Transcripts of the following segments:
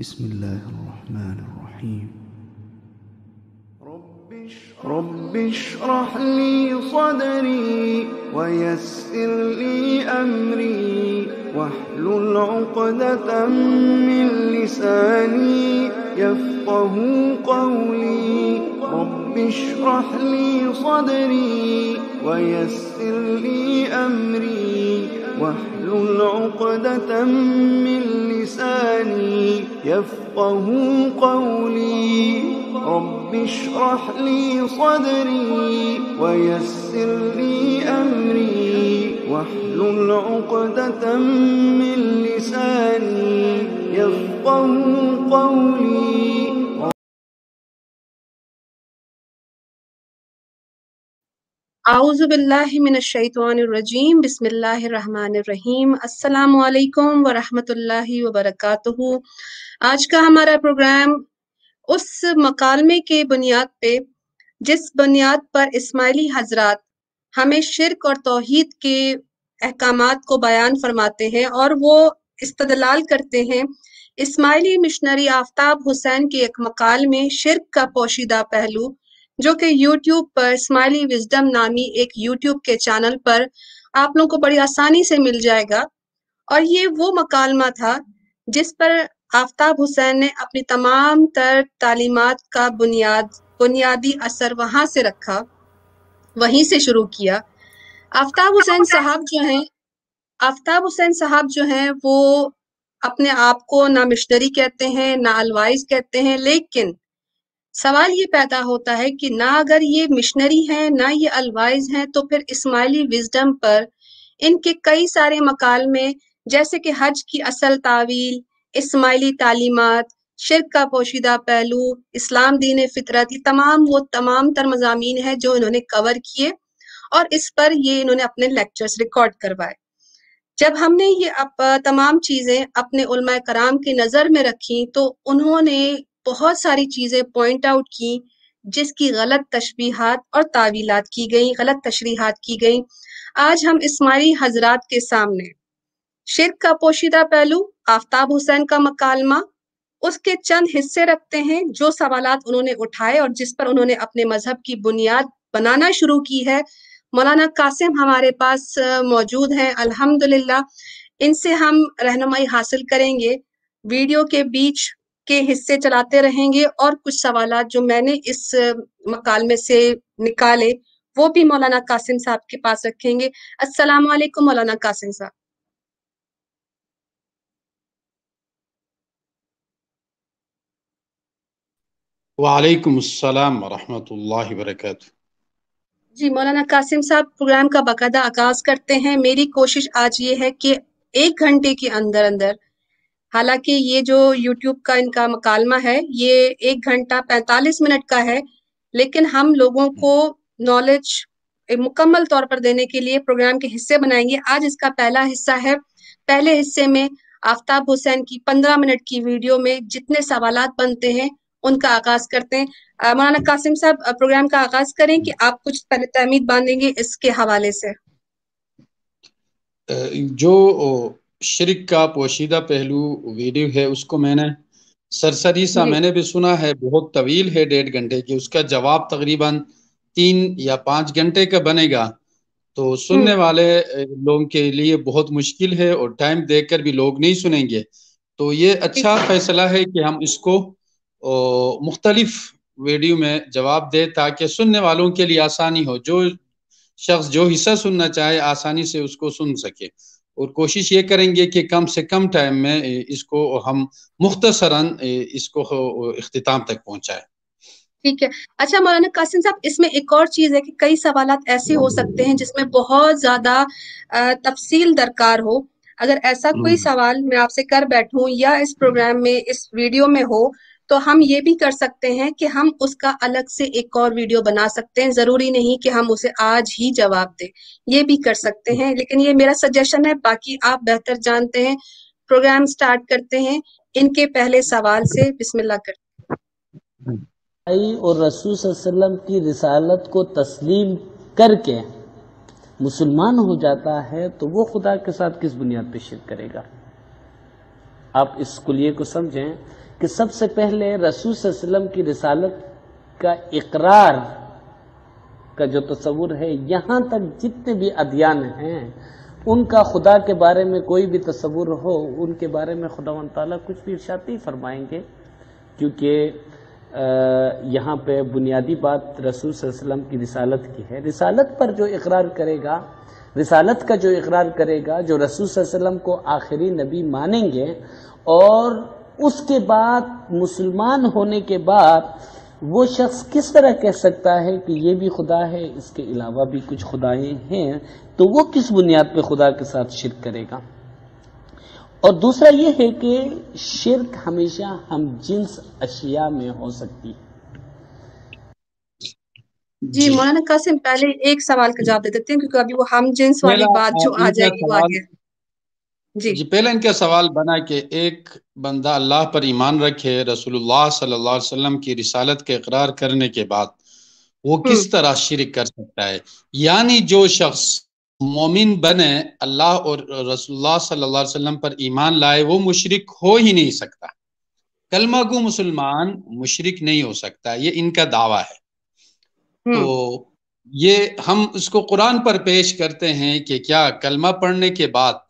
بسم الله الرحمن الرحيم رب اشرح لي صدري ويسر لي أمري واحلل عقدة من لساني يفقه قولي رب اشرح لي صدري ويسر لي أمري واحلل عقدة من لساني يفقهوا قولي رب اشرح لي صدري ويسر لي أمري واحلل عقدة من لساني يفقهوا قولي आउज़बिल्लिमिनशैतवानरजीम बिसमीम अल्लाम वरहमतुल्लाहि वबरकातुहु आज का हमारा प्रोग्राम उस मकालमे के बुनियाद पे जिस बुनियाद पर इस्माइली हजरात हमें शिरक और तोहहीद के अहकाम को बयान फरमाते हैं और वो इस्तलाल करते हैं इस्माइली मिशनरी आफ्ताब हुसैन के एक मकाल में शिरक का पोशीदा पहलू जो कि YouTube पर स्माइली विजडम नामी एक YouTube के चैनल पर आप लोगों को बड़ी आसानी से मिल जाएगा और ये वो मकालमा था जिस पर आफ्ताब हुसैन ने अपनी तमाम तर तालीमत का बुनियाद बुनियादी असर वहाँ से रखा वहीं से शुरू किया आफ्ताब हुसैन साहब जो हैं आफ्ताब हुसैन साहब जो हैं वो अपने आप को ना मिशनरी कहते हैं ना अलवाइज कहते हैं लेकिन सवाल ये पैदा होता है कि ना अगर ये मिशनरी हैं ना ये अलवाइज हैं तो फिर इस्माइली विजडम पर इनके कई सारे मकाल में जैसे कि हज की असल तावील इस्माइली तालीमत शिरक का पोशीदा पहलू इस्लाम दीन फितरत ये तमाम वो तमाम तर मजामी है जो इन्होंने कवर किए और इस पर ये इन्होंने अपने लेक्चर्स रिकॉर्ड करवाए जब हमने ये अप, तमाम चीज़ें अपने कराम की नज़र में रखी तो उन्होंने बहुत सारी चीज़ें पॉइंट आउट की जिसकी गलत तशबीहात और तावीलात की गई गलत तशरीहत की गई आज हम इस्माइली हजरात के सामने शिरक का पोशीदा पहलू आफ्ताब हुसैन का मकालमा उसके चंद हिस्से रखते हैं जो सवाल उन्होंने उठाए और जिस पर उन्होंने अपने मजहब की बुनियाद बनाना शुरू की है मौलाना कासिम हमारे पास मौजूद हैं अल्हम्दुलिल्लाह इनसे हम रहनुमाई हासिल करेंगे वीडियो के बीच के हिस्से चलाते रहेंगे और कुछ सवाल जो मैंने इस मकाल में से निकाले वो भी मौलाना कासिम साहब के पास रखेंगे अस्सलाम वालेकुम मौलाना कासिम साहब वालेकुम अस्सलाम रहमतुल्लाहि वरकत जी मौलाना कासिम साहब प्रोग्राम का बाकायदा आगाज करते हैं मेरी कोशिश आज ये है कि एक घंटे के अंदर अंदर हालांकि ये जो यूट्यूब का इनका मकालमा है ये एक घंटा पैंतालीस मिनट का है लेकिन हम लोगों हम्म। को नॉलेज मुकम्मल तौर पर देने के लिए प्रोग्राम के हिस्से बनाएंगे आज इसका पहला हिस्सा है पहले हिस्से में आफ्ताब हुसैन की पंद्रह मिनट की वीडियो में जितने सवाल बनते हैं उनका आगाज करते हैं मौलाना कासिम साहब प्रोग्राम का आगाज करें कि आप कुछ पहले तहमीद बांधेंगे इसके हवाले से जो शिरक का पोशीदा पहलू वीडियो है उसको मैंने सरसरी सा मैंने भी सुना है बहुत तवील है डेढ़ घंटे की उसका जवाब तकरीबन तीन या पाँच घंटे का बनेगा तो सुनने हम्म। वाले लोगों के लिए बहुत मुश्किल है और टाइम देकर भी लोग नहीं सुनेंगे तो ये अच्छा फैसला है कि हम इसको मुख्तलिफ वीडियो में जवाब दे ताकि सुनने वालों के लिए आसानी हो जो शख्स जो हिस्सा सुनना चाहे आसानी से उसको सुन सके और कोशिश ये करेंगे कि कम से कम टाइम में इसको हम मुख्तसरन इसको अख्ताम तक पहुँचाएँ ठीक है अच्छा मौलाना कासिम साहब इसमें एक और चीज़ है कि कई सवाल ऐसे हो सकते हैं जिसमें बहुत ज़्यादा तफसील दरकार हो अगर ऐसा कोई हम्म। सवाल मैं आपसे कर बैठूं या इस प्रोग्राम में इस वीडियो में हो तो हम ये भी कर सकते हैं कि हम उसका अलग से एक और वीडियो बना सकते हैं जरूरी नहीं कि हम उसे आज ही जवाब दें ये भी कर सकते हैं लेकिन ये मेरा सजेशन है बाकी आप बेहतर जानते हैं प्रोग्राम स्टार्ट करते हैं इनके पहले सवाल से बिस्मिल्लाह करते हैं और रसूल की रिसालत को तस्लीम करके मुसलमान हो जाता है तो वो खुदा के साथ किस बुनियाद पे शिर करेगा आप इस कुलिये को समझें कि सबसे पहले रसूल की रिसालत का इकरार का जो तस्वूर है यहाँ तक जितने भी अध्ययन हैं उनका खुदा के बारे में कोई भी तस्वूर हो उनके बारे में खुदा ताली कुछ भी इर्शाती फरमाएंगे क्योंकि यहाँ पे बुनियादी बात रसूल की रिसालत की है रिसालत पर जो इकरार करेगा रिसालत का जो इकरार करेगा जो रसूल वसलम को आखिरी नबी मानेंगे और उसके बाद मुसलमान होने के बाद वो शख्स किस तरह कह सकता है कि ये भी खुदा है इसके अलावा भी कुछ खुदाएं हैं तो वो किस बुनियाद पे खुदा के साथ शिरक करेगा और दूसरा ये है कि शिरक हमेशा हम जिन्स अशिया में हो सकती है जी, जी। मौलाना कासिम पहले एक सवाल का जवाब दे देते हैं क्योंकि अभी वो हम जिन्स वाली बात जो आ जाएगी वो आगे जी जी पहले इनका सवाल बना कि एक बंदा अल्लाह पर ईमान रखे रसूलुल्लाह सल्लल्लाहु अलैहि वसल्लम की रिसालत के इकरार करने के बाद वो हम्म। किस तरह शिरक कर सकता है यानी जो शख्स मोमिन बने अल्लाह और रसूलुल्लाह सल्लल्लाहु अलैहि वसल्लम पर ईमान लाए वो मुशरक हो ही नहीं सकता कलमा को मुसलमान मुशरक नहीं हो सकता ये इनका दावा है हम्म। तो ये हम उसको कुरान पर पेश करते हैं कि क्या कलमा पढ़ने के बाद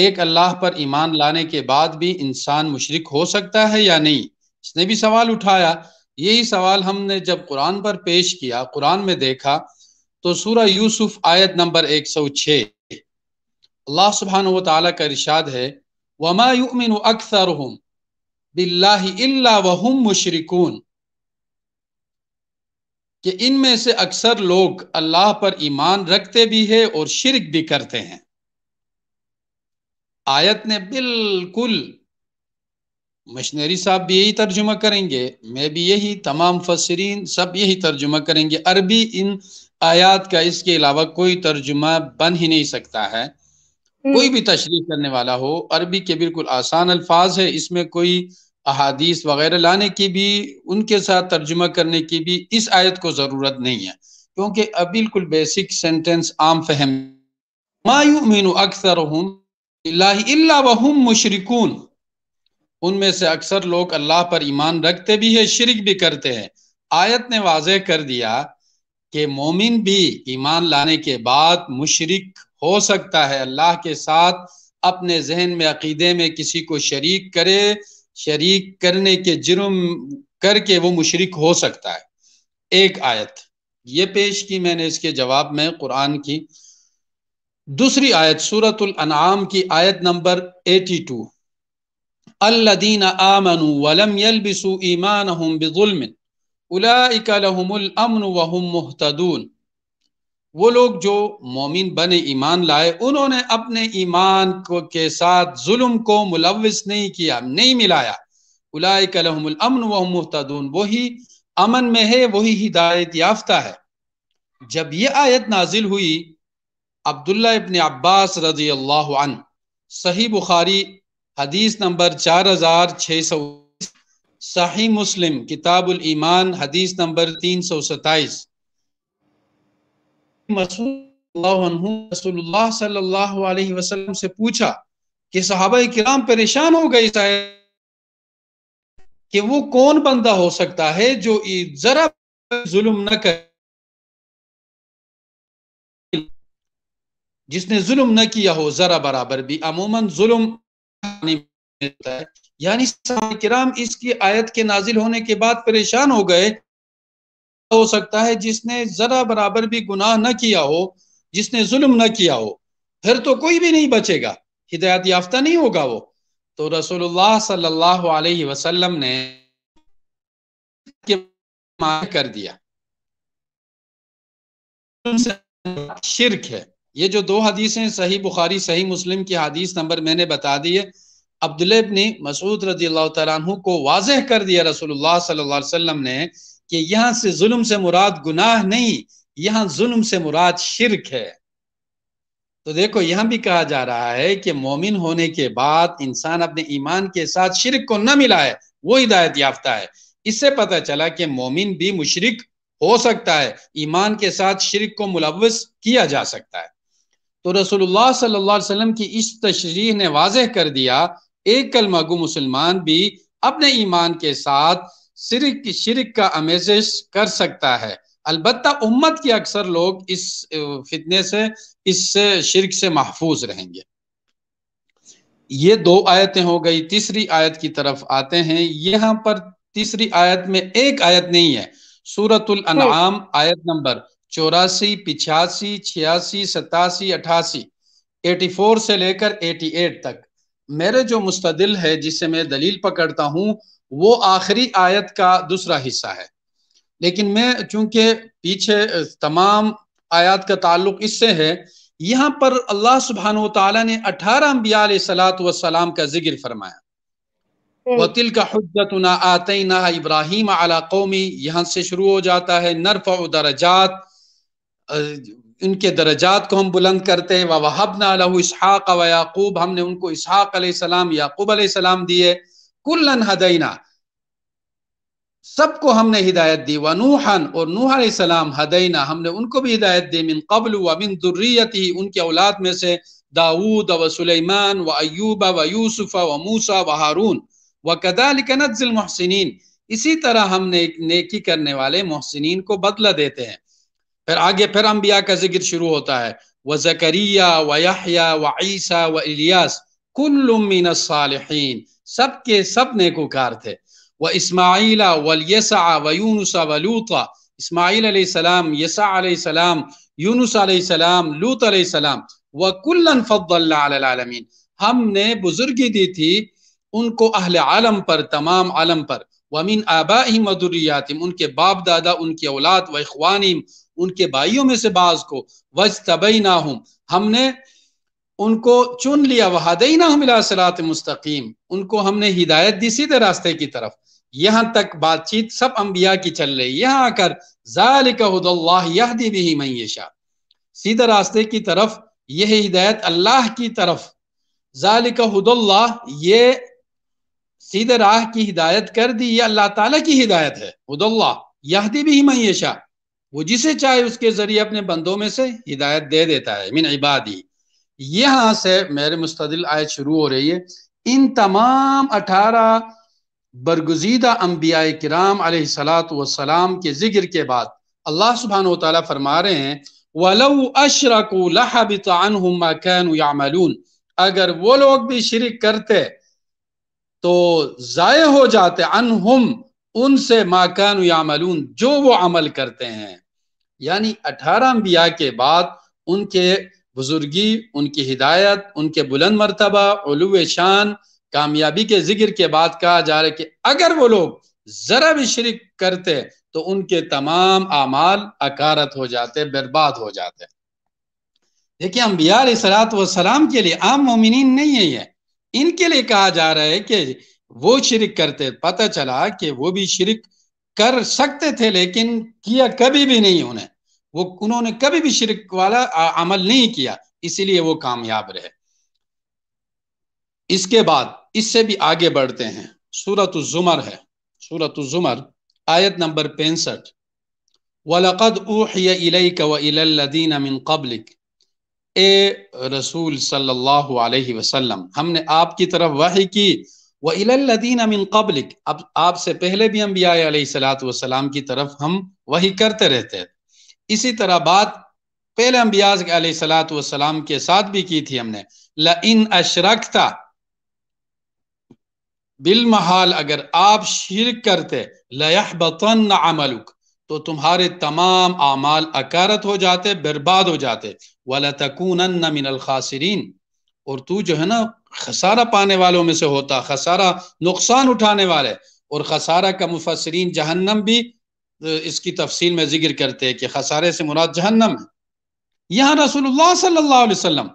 एक अल्लाह पर ईमान लाने के बाद भी इंसान मुशरक हो सकता है या नहीं इसने भी सवाल उठाया यही सवाल हमने जब कुरान पर पेश किया कुरान में देखा तो सूरह यूसुफ आयत नंबर 106 अल्लाह सुबहान व का इरशाद है अक्सर हम बिल्ला वहम मुशरकून कि इनमें से अक्सर लोग अल्लाह पर ईमान रखते भी है और शिरक भी करते हैं आयत ने बिल्कुल मशनरी साहब भी यही तर्जुमा करेंगे मैं भी यही तमाम फसरीन सब यही तर्जुमा करेंगे अरबी इन आयात का इसके अलावा कोई तर्जुमा बन ही नहीं सकता है हम्म। कोई भी तशरी करने वाला हो अरबी के बिल्कुल आसान अल्फाज है इसमें कोई अहादीस वगैरह लाने की भी उनके साथ तर्जुमा करने की भी इस आयत को ज़रूरत नहीं है क्योंकि अब बिल्कुल बेसिक सेंटेंस आम फहम मीनू अक्सर हूँ इल्ला वहम उनमें से अक्सर लोग अल्लाह पर ईमान रखते भी है शिरक भी करते हैं आयत ने वाजह कर दिया कि मोमिन भी ईमान लाने के बाद मुशरक हो सकता है अल्लाह के साथ अपने जहन में अकीदे में किसी को शरीक करे शरीक करने के जुर्म करके वो मुशरक हो सकता है एक आयत ये पेश की मैंने इसके जवाब में कुरान की दूसरी आयत सूरत अनआम की आयत नंबर 82 अल्लदीन आमनु वलम यलबिसु ईमानहुम बिजुल्म उलाइका लहुमुल अमन वहुम मुहतदून वो लोग जो मोमिन बने ईमान लाए उन्होंने अपने ईमान को के साथ जुल्म को मुलविस नहीं किया नहीं मिलाया उलाइका लहुमुल अमन वहुम मुहतदून वही अमन में है वही हिदायत याफ्ता है जब ये आयत नाजिल हुई अब्दुल्ला इबन अब्बास रजी अल्लाह सही बुखारी हदीस नंबर चार हजार छः सौ सही मुस्लिम किताबुल ईमान हदीस नंबर तीन सौ सताइस वसल्लम से पूछा कि सहाबा परेशान हो गए कि वो कौन बंदा हो सकता है जो जरा जुल्म न करे जिसने जुल्म न किया हो जरा बराबर भी अमूमन जुल्म यानी किराम इसकी आयत के नाजिल होने के बाद परेशान हो गए हो सकता है जिसने जरा बराबर भी गुनाह न किया हो जिसने जुल्म न किया हो फिर तो कोई भी नहीं बचेगा हिदायत याफ्ता नहीं होगा वो तो रसूलुल्लाह सल्लल्लाहु अलैहि वसल्लम ने कर दिया शिरक है ये जो दो हदीसें सही बुखारी सही मुस्लिम की हदीस नंबर मैंने बता दी है ने मसूद रजी तु को वाजह कर दिया रसोल्ला सल्लाम ने कि यहाँ से जुल्म से मुराद गुनाह नहीं यहाँ जुल्म से मुराद शिरक है तो देखो यहां भी कहा जा रहा है कि मोमिन होने के बाद इंसान अपने ईमान के साथ शिरक को न मिला है वो हिदायत याफ्ता है इससे पता चला कि मोमिन भी मुशरक हो सकता है ईमान के साथ शिरक को मुलवस किया जा सकता है तो रसोल्ला सल्ला की इस तशरीह ने वाजह कर दिया एक कलमा मुसलमान भी अपने ईमान के साथ शिरक शिरक का अमेजिश कर सकता है अलबत् उम्मत के अक्सर लोग इस फितने से इस शिरक से महफूज रहेंगे ये दो आयतें हो गई तीसरी आयत की तरफ आते हैं यहाँ पर तीसरी आयत में एक आयत नहीं है सूरतुल अनाम आयत नंबर चौरासी पिछासी छियासी सतासी अठासी एटी फोर से लेकर एटी एट तक मेरे जो मुस्तदिल है जिसे मैं दलील पकड़ता हूँ वो आखिरी आयत का दूसरा हिस्सा है लेकिन मैं चूंकि पीछे तमाम आयात का ताल्लुक इससे है यहाँ पर अल्लाह सुबहान तला ने अठारह अम्बिया सलात वसलाम का जिक्र फरमाया हम्म। वतिल का ना आते ना इब्राहिम अला कौमी यहाँ से शुरू हो जाता है नरफ उदरजात इनके दर्जात को हम बुलंद करते हैं वाह नहू व याकूब हमने उनको इसहाक सलाम याकूब सलाम दिए कुल्लन हदैना सबको हमने हिदायत दी व नूहन और नूह सलाम हदैना हमने उनको भी हिदायत दी मिन कबल व मिन दुर्रियत ही उनके औलाद में से दाऊद व सुलेमान व अयूब व यूसुफ व मूसा व हारून व कदालिक नजल मोहसिन इसी तरह हमने नेकी करने वाले मोहसिन को बदला देते हैं फिर आगे फिर अम्बिया का जिक्र शुरू होता है व जकरिया व याहिया व ईसा व इलियास कुल्लुमिन सालहीन सब के सब नेकोकार थे व इस्माइला वलयसा व यूनुसा व लूता इस्माइल सलाम यसा सलाम यूनुस सलाम लूत सलाम व कुल्लन फ़द्दल्लामीन हमने बुजुर्गी दी थी उनको अहल आलम पर तमाम आलम पर वमिन आबा ही मदुरियातिम उनके बाप दादा उनकी औलाद व इखवानिम उनके भाइयों में से बाज को वज तबई ना हूं हमने उनको चुन लिया वहादई ना हूं सलात मुस्तकीम उनको हमने हिदायत दी सीधे रास्ते की तरफ यहां तक बातचीत सब अंबिया की चल रही यहाँ आकर जालिकदी भी मैशा सीधे रास्ते की तरफ यह हिदायत अल्लाह की तरफ जालिकदुल्ला ये सीधे राह की हिदायत कर दी ये अल्लाह ताला की हिदायत है हदल्ला यहदी भी मैशा वो जिसे चाहे उसके जरिए अपने बंदों में से हिदायत दे देता है मिन इबादी यहां से मेरे मुस्तदिल आयत शुरू हो रही है इन तमाम अठारह बरगुजीदा अम्बिया कराम सलात वसलाम के जिक्र के बाद अल्लाह सुबहान तला फरमा रहे हैं वलऊ अशरकून अगर वो लोग भी शिरक करते तो ज़ाय हो जाते अनहुम उनसे माकान यामलून जो वो अमल करते हैं यानी अठारह अम्बिया के बाद उनके बुजुर्गी उनकी हिदायत उनके बुलंद मरतबा शान कामयाबी के जिक्र के बाद कहा जा रहा है कि अगर वो लोग ज़रा भी शर्क करते तो उनके तमाम अमाल अकारत हो जाते बर्बाद हो जाते देखिये अम्बिया सलात सलाम के लिए आम मोमिन नहीं है ये इनके लिए कहा जा रहा है कि वो शिरक करते पता चला कि वो भी शिरक कर सकते थे लेकिन किया कभी भी नहीं उन्हें वो उन्होंने कभी भी शिरक वाला अमल नहीं किया इसीलिए वो कामयाब रहे इसके बाद इससे भी आगे बढ़ते हैं सूरत जुमर है सूरत जुमर आयत नंबर पैंसठ वलकद ऊदीन कबलिक ए रसूल सल्लल्लाहु अलैहि वसल्लम हमने आपकी तरफ वही की व अमिन कबलिक अब आपसे पहले भी अम्बिया सलाम की तरफ हम वही करते रहते हैं इसी तरह बात पहले अम्बिया सलाम के साथ भी की थी हमने ल इन अशरकता बिलमहाल अगर आप शिरक करते अमलुक तो तुम्हारे तमाम अमाल अकारत हो जाते बर्बाद हो जाते वाल तकून मिनल खासरीन और तू जो है ना खसारा पाने वालों में से होता खसारा नुकसान उठाने वाले और खसारा का मुफसरीन जहन्नम भी इसकी तफसील में जिक्र करते हैं कि खसारे से मुराद जहन्नम है यहाँ रसूलुल्लाह सल्लल्लाहु अलैहि वसल्लम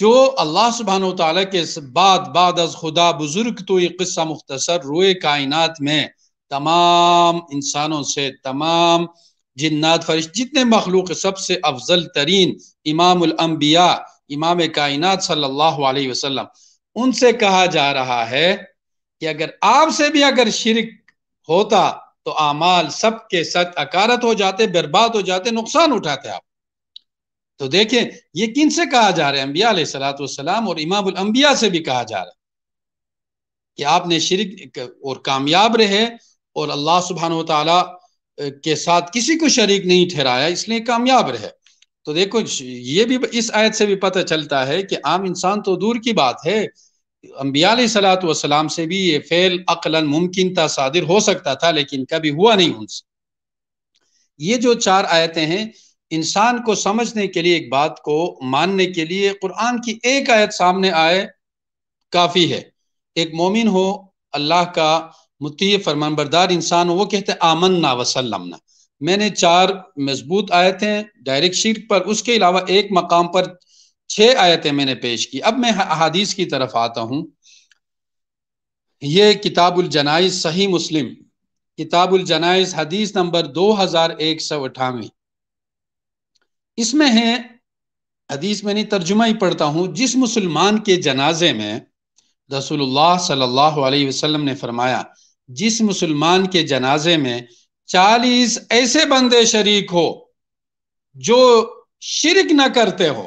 जो अल्लाह सुबहान तला के बाद बाद अज खुदा बुजुर्ग तो ये किस्सा मुख्तसर रोए कायनात में तमाम इंसानों से तमाम जिन्नात फरिश जितने मखलूक सबसे अफजल तरीन इमाम इमाम कायनात सल्लल्लाहु अलैहि वसल्लम उनसे कहा जा रहा है कि अगर आपसे भी अगर शिरक होता तो आमाल सब के सच अकारत हो जाते बर्बाद हो जाते नुकसान उठाते आप तो देखें ये किन से कहा जा रहा है अम्बिया सलाम और इमाम से भी कहा जा रहा है कि आपने शिरक और कामयाब रहे और अल्लाह सुबहान तला के साथ किसी को शरीक नहीं ठहराया इसलिए कामयाब रहे तो देखो ये भी इस आयत से भी पता चलता है कि आम इंसान तो दूर की बात है अम्बियाल सलात वसलाम से भी ये फेल अकलन मुमकिन था सादिर हो सकता था लेकिन कभी हुआ नहीं उनसे ये जो चार आयतें हैं इंसान को समझने के लिए एक बात को मानने के लिए कुरान की एक आयत सामने आए काफ़ी है एक मोमिन हो अल्लाह का मुती फरमानबरदार इंसान हो वो कहते आमन्ना वसलमना मैंने चार मजबूत आयतें डायरेक्ट शीट पर उसके अलावा एक मकाम पर छह आयतें मैंने पेश की अब मैं अहादीस की तरफ आता हूँ ये किताबुल जनाइज सही मुस्लिम किताबुल जनाइज हदीस नंबर दो हजार एक सौ अठानवे इसमें है हदीस में नहीं तर्जुमा ही पढ़ता हूँ जिस मुसलमान के जनाजे में रसूलुल्लाह सल्लल्लाहु अलैहि वसल्लम ने फरमाया जिस मुसलमान के जनाजे में चालीस ऐसे बंदे शरीक हो जो शिरक न करते हो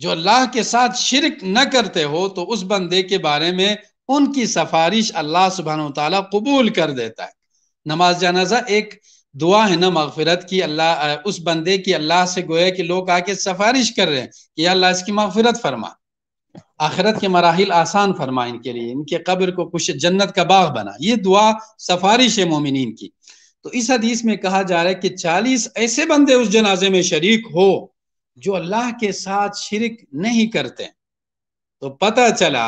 जो अल्लाह के साथ शिरक न करते हो तो उस बंदे के बारे में उनकी सफारिश अल्लाह सुबहान तला कबूल कर देता है नमाज जनाजा एक दुआ है ना मगफरत की अल्लाह उस बंदे की अल्लाह से गोया कि लोग आके सफारिश कर रहे हैं कि अल्लाह इसकी मगफरत फरमा आखिरत के मराहल आसान फरमा इनके लिए इनके कब्र को कुछ जन्नत का बाग बना ये दुआ सफारिश है मोमिन की तो इस हदीस में कहा जा रहा है कि चालीस ऐसे बंदे उस जनाजे में शरीक हो जो अल्लाह के साथ शिरक नहीं करते तो पता चला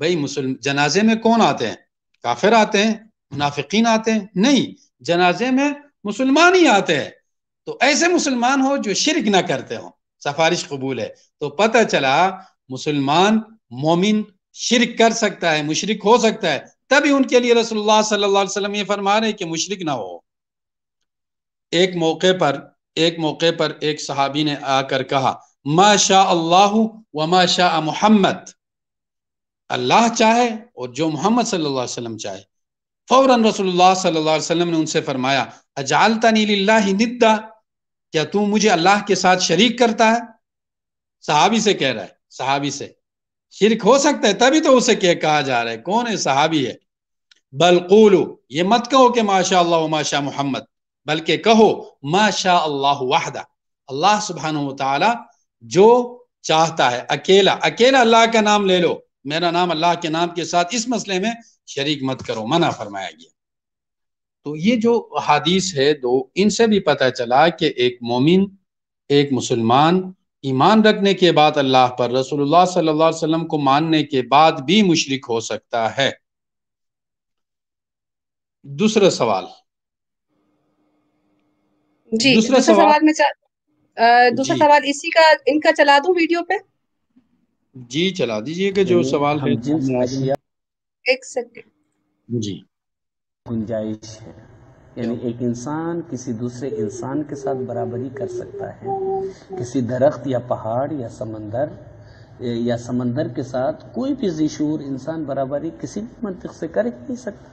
भाई मुसलम जनाजे में कौन आते हैं काफिर आते हैं मुनाफिकीन आते हैं नहीं जनाजे में मुसलमान ही आते हैं तो ऐसे मुसलमान हो जो शिरक ना करते हो सफारिश कबूल है तो पता चला मुसलमान मोमिन शिरक कर सकता है मुशरक हो सकता है तभी उनके लिए रसोल्ला सल्ला ये फरमा रहे कि मुशरक ना हो एक मौके पर एक मौके पर एक सहाबी ने आकर कहा माशा अल्लाह व माशा मोहम्मद अल्लाह चाहे और जो मोहम्मद सल्लल्लाहु अलैहि वसल्लम चाहे फौरन रसूलुल्लाह सल्लल्लाहु अलैहि वसल्लम ने उनसे फरमाया अजालता नीला निद्दा क्या तू मुझे अल्लाह के साथ शरीक करता है सहाबी से कह रहा है सहाबी से शिरक हो सकता है तभी तो उसे क्या कहा जा रहा है कौन है सहाबी है बलकुल ये मत कहो कि माशा अल्लाह माशा मोहम्मद बल्कि कहो माशा अल्लाह वाहदा अल्लाह सुबहान जो चाहता है अकेला अकेला अल्लाह का नाम ले लो मेरा नाम अल्लाह के नाम के साथ इस मसले में शरीक मत करो मना फरमाया गया तो ये जो हदीस है दो इनसे भी पता चला कि एक मोमिन एक मुसलमान ईमान रखने के बाद अल्लाह पर रसूलुल्लाह सल्लल्लाहु अलैहि वसल्लम को मानने के बाद भी मुशरक हो सकता है दूसरा सवाल जी दूसरा सवाल, सवाल में दूसरा सवाल इसी का इनका चला दूं वीडियो पे जी चला दीजिए कि जो सवाल है एक सेकंड जी गुंजाइश है यानी एक इंसान किसी दूसरे इंसान के साथ बराबरी कर सकता है किसी दरख्त या पहाड़ या समंदर या समंदर के साथ कोई भी जीशूर इंसान बराबरी किसी भी मंतिक से कर ही नहीं सकता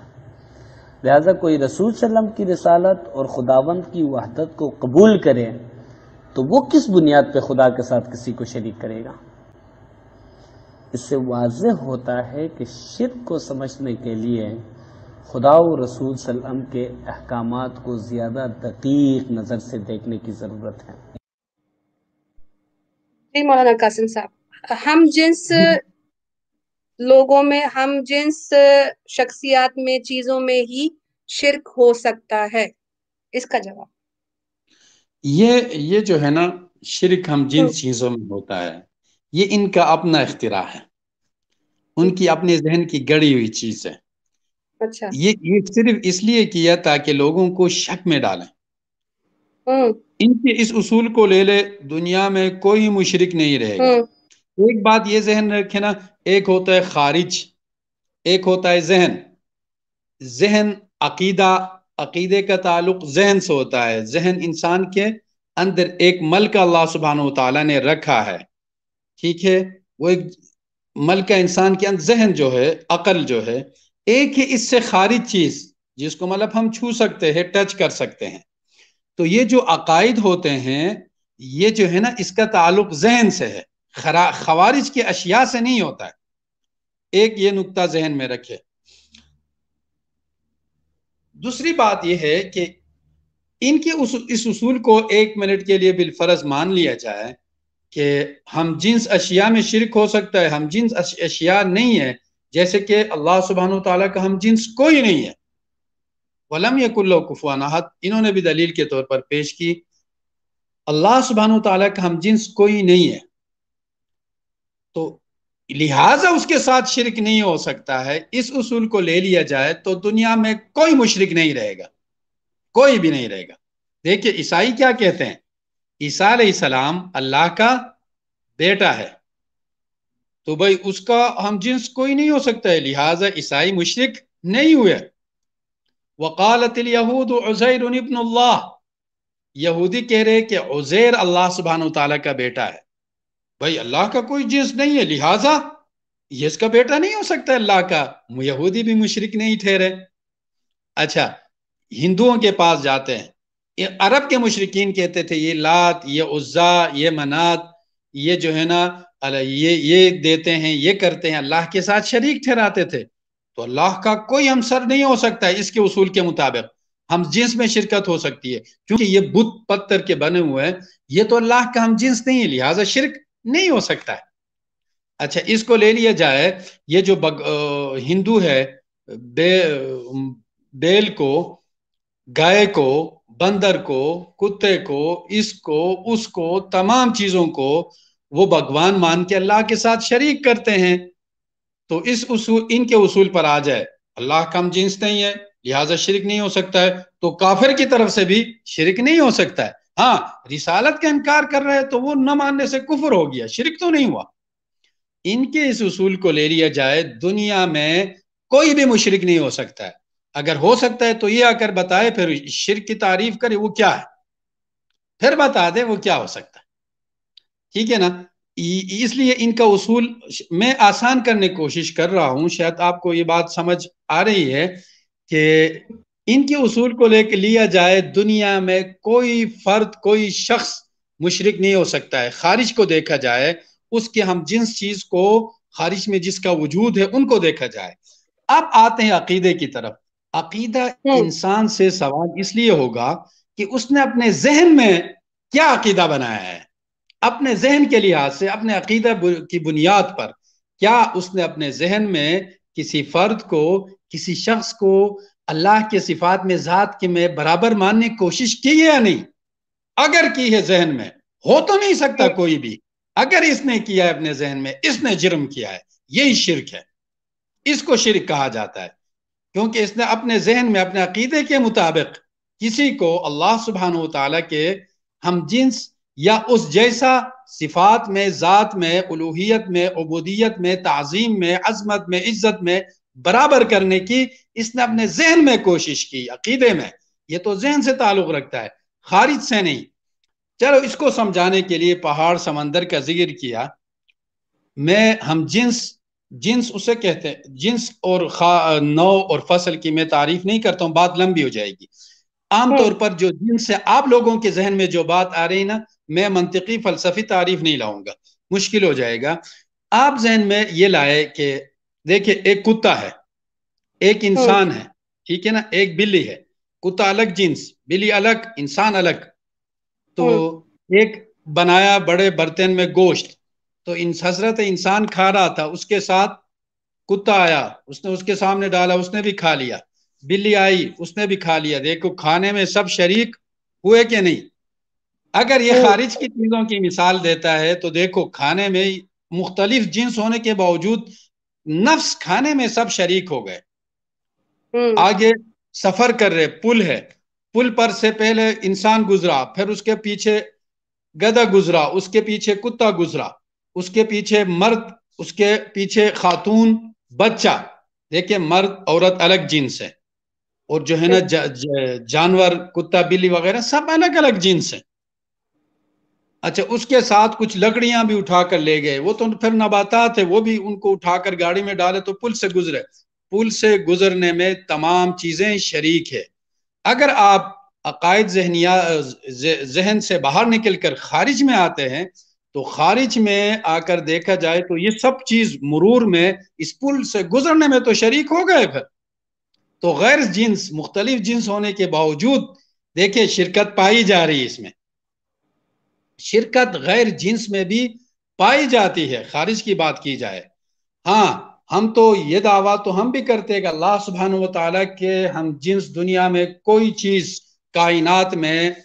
लिहाजा कोई रसूल सल्लम की रसालत और खुदावंद की वहदत को कबूल करे तो वो किस बुनियाद पे खुदा के साथ किसी को शरीक करेगा इससे वाज होता है कि शिर को समझने के लिए खुदा रसूल सल्लम के अहकाम को ज़्यादा दकीक नज़र से देखने की ज़रूरत है जी मौलाना कासिम साहब हम जिस लोगों में हम जिस शख्सियात में चीज़ों में ही शिरक हो सकता है इसका जवाब ये ये जो है ना शिरक हम जिन हम्म। चीज़ों में होता है ये इनका अपना इख्तरा है उनकी अपने जहन की गड़ी हुई चीज़ है अच्छा ये ये सिर्फ इसलिए किया ताकि लोगों को शक में डालें इनके इस उसूल को ले ले दुनिया में कोई मुशरक नहीं रहेगा एक बात ये जहन रखे ना एक होता है खारिज एक होता है जहन जहन अकीदा अकीदे का ताल्लुक जहन से होता है जहन इंसान के अंदर एक मलका अल्लाह सुबहान तला ने रखा है ठीक है वो एक का इंसान के अंदर जहन जो है अकल जो है एक ही इससे खारिज चीज जिसको मतलब हम छू सकते हैं टच कर सकते हैं तो ये जो अकायद होते हैं ये जो है ना इसका ताल्लुक जहन से है खवारिज की अशिया से नहीं होता है एक ये नुकता जहन में रखे दूसरी बात यह है कि इनके उस इस उसूल को एक मिनट के लिए बिलफरज मान लिया जाए कि हम जिन्स अशिया में शिरक हो सकता है हम जिन्स अशिया नहीं है जैसे कि अल्लाह सुबहान तला का हम जिन्स कोई नहीं है वलम यकुल्ल कुफवानाहत इन्होंने भी दलील के तौर पर पेश की अल्लाह सुबहान तला का हम जिन्स कोई नहीं है तो लिहाजा उसके साथ शिरक नहीं हो सकता है इस उसूल को ले लिया जाए तो दुनिया में कोई मुशरक नहीं रहेगा कोई भी नहीं रहेगा देखिए ईसाई क्या कहते हैं ईसा सलाम अल्लाह का बेटा है तो भाई उसका हम जिन्स कोई नहीं हो सकता है लिहाजा ईसाई मुशरक नहीं हुए वकालत यहूदी कह रहे कि उजैर अल्लाह सुबहान तला का बेटा है भाई अल्लाह का कोई जिन्स नहीं है लिहाजा ये इसका बेटा नहीं हो सकता अल्लाह का यहूदी भी मुशरक नहीं ठहरे अच्छा हिंदुओं के पास जाते हैं ये अरब के मुशरकिन कहते थे ये लात ये उज्जा ये मनात ये जो है ना अरे ये ये देते हैं ये करते हैं अल्लाह के साथ शरीक ठहराते थे तो अल्लाह का कोई हमसर नहीं हो सकता है इसके उसूल के मुताबिक हम जिन्स में शिरकत हो सकती है क्योंकि ये बुत पत्थर के बने हुए हैं ये तो अल्लाह का हम जिन्स नहीं है लिहाजा शिरक नहीं हो सकता है अच्छा इसको ले लिया जाए ये जो बग, आ, हिंदू है बे, बेल को गाय को बंदर को कुत्ते को इसको उसको तमाम चीजों को वो भगवान मान के अल्लाह के साथ शरीक करते हैं तो इस उसूल इनके उसूल पर आ जाए अल्लाह कम जींस नहीं है लिहाजा शिरक नहीं हो सकता है तो काफिर की तरफ से भी शिरक नहीं हो सकता है हाँ रिसालत का इनकार कर रहे हैं तो वो न मानने से कुफर हो गया शिरक तो नहीं हुआ इनके इस उसूल को ले लिया जाए दुनिया में कोई भी मुशरक नहीं हो सकता है अगर हो सकता है तो ये आकर बताए फिर शिर की तारीफ करे वो क्या है फिर बता दे वो क्या हो सकता है ठीक है ना इसलिए इनका उसूल मैं आसान करने की कोशिश कर रहा हूं शायद आपको ये बात समझ आ रही है कि इनके उसूल को लेकर लिया जाए दुनिया में कोई फर्द कोई शख्स मुशरक नहीं हो सकता है खारिज को देखा जाए उसके हम जिस चीज को खारिज में जिसका वजूद है उनको देखा जाए अब आते हैं अकीदे की तरफ अकीदा हम्म। इंसान से सवाल इसलिए होगा कि उसने अपने जहन में क्या अकीदा बनाया है अपने जहन के लिहाज से अपने अकीदा की बुनियाद पर क्या उसने अपने जहन में किसी फर्द को किसी शख्स को अल्लाह के सिफात में ज़ात के में बराबर मानने की कोशिश की है या नहीं अगर की है जहन में हो तो नहीं सकता कोई भी अगर इसने किया है अपने जहन में इसने जुर्म किया है यही शिरक है इसको शिरक कहा जाता है क्योंकि इसने अपने जहन में अपने अकीदे के मुताबिक किसी को अल्लाह सुबहान तला के हम जिन्स या उस जैसा सिफात में ज़ात में उलूहियत में उबूदियत में तज़ीम में अजमत में इज्जत में बराबर करने की इसने अपने जहन में कोशिश की अकीदे में ये तो जहन से ताल्लुक़ रखता है खारिज से नहीं चलो इसको समझाने के लिए पहाड़ समंदर का जिक्र किया मैं हम जिन्स जिन्स उसे कहते हैं जिन्स और नौ और फसल की मैं तारीफ नहीं करता हूँ बात लंबी हो जाएगी आमतौर हाँ। पर जो जिन्स है आप लोगों के जहन में जो बात आ रही ना मैं मनतकी फ़लसफ़ी तारीफ नहीं लाऊंगा मुश्किल हो जाएगा आप जहन में ये लाए कि देखिए एक कुत्ता है एक इंसान हाँ। है ठीक है ना एक बिल्ली है कुत्ता अलग जींस बिल्ली अलग इंसान अलग तो हाँ। एक बनाया बड़े बर्तन में गोश्त तो इन हजरत इंसान खा रहा था उसके साथ कुत्ता आया उसने उसके सामने डाला उसने भी खा लिया बिल्ली आई उसने भी खा लिया देखो खाने में सब शरीक हुए कि नहीं अगर ये तो खारिज की चीजों की मिसाल देता है तो देखो खाने में मुख्तलिफ जिन्स होने के बावजूद नफ्स खाने में सब शरीक हो गए हम्म। आगे सफर कर रहे पुल है पुल पर से पहले इंसान गुजरा फिर उसके पीछे गधा गुजरा उसके पीछे कुत्ता गुजरा उसके पीछे मर्द उसके पीछे खातून बच्चा देखिए मर्द औरत अलग जींस है और जो है ना जा, हम्म। जा, जानवर कुत्ता बिल्ली वगैरह सब अलग अलग जींस है अच्छा उसके साथ कुछ लकड़ियां भी उठा कर ले गए वो तो फिर नबाता है वो भी उनको उठाकर गाड़ी में डाले तो पुल से गुजरे पुल से गुजरने में तमाम चीजें शरीक है अगर आप अकायद जहनिया जहन से बाहर निकल कर खारिज में आते हैं तो खारिज में आकर देखा जाए तो ये सब चीज मरूर में इस पुल से गुजरने में तो शरीक हो गए फिर तो गैर जिन्स मुख्तलिफ जिन्स होने के बावजूद देखिए शिरकत पाई जा रही है इसमें शिरकत गैर जिन्स में भी पाई जाती है खारिज की बात की जाए हाँ हम तो ये दावा तो हम भी करते हैं अल्लाह सुबहान वाली के हम जिन्स दुनिया में कोई चीज़ कायनात में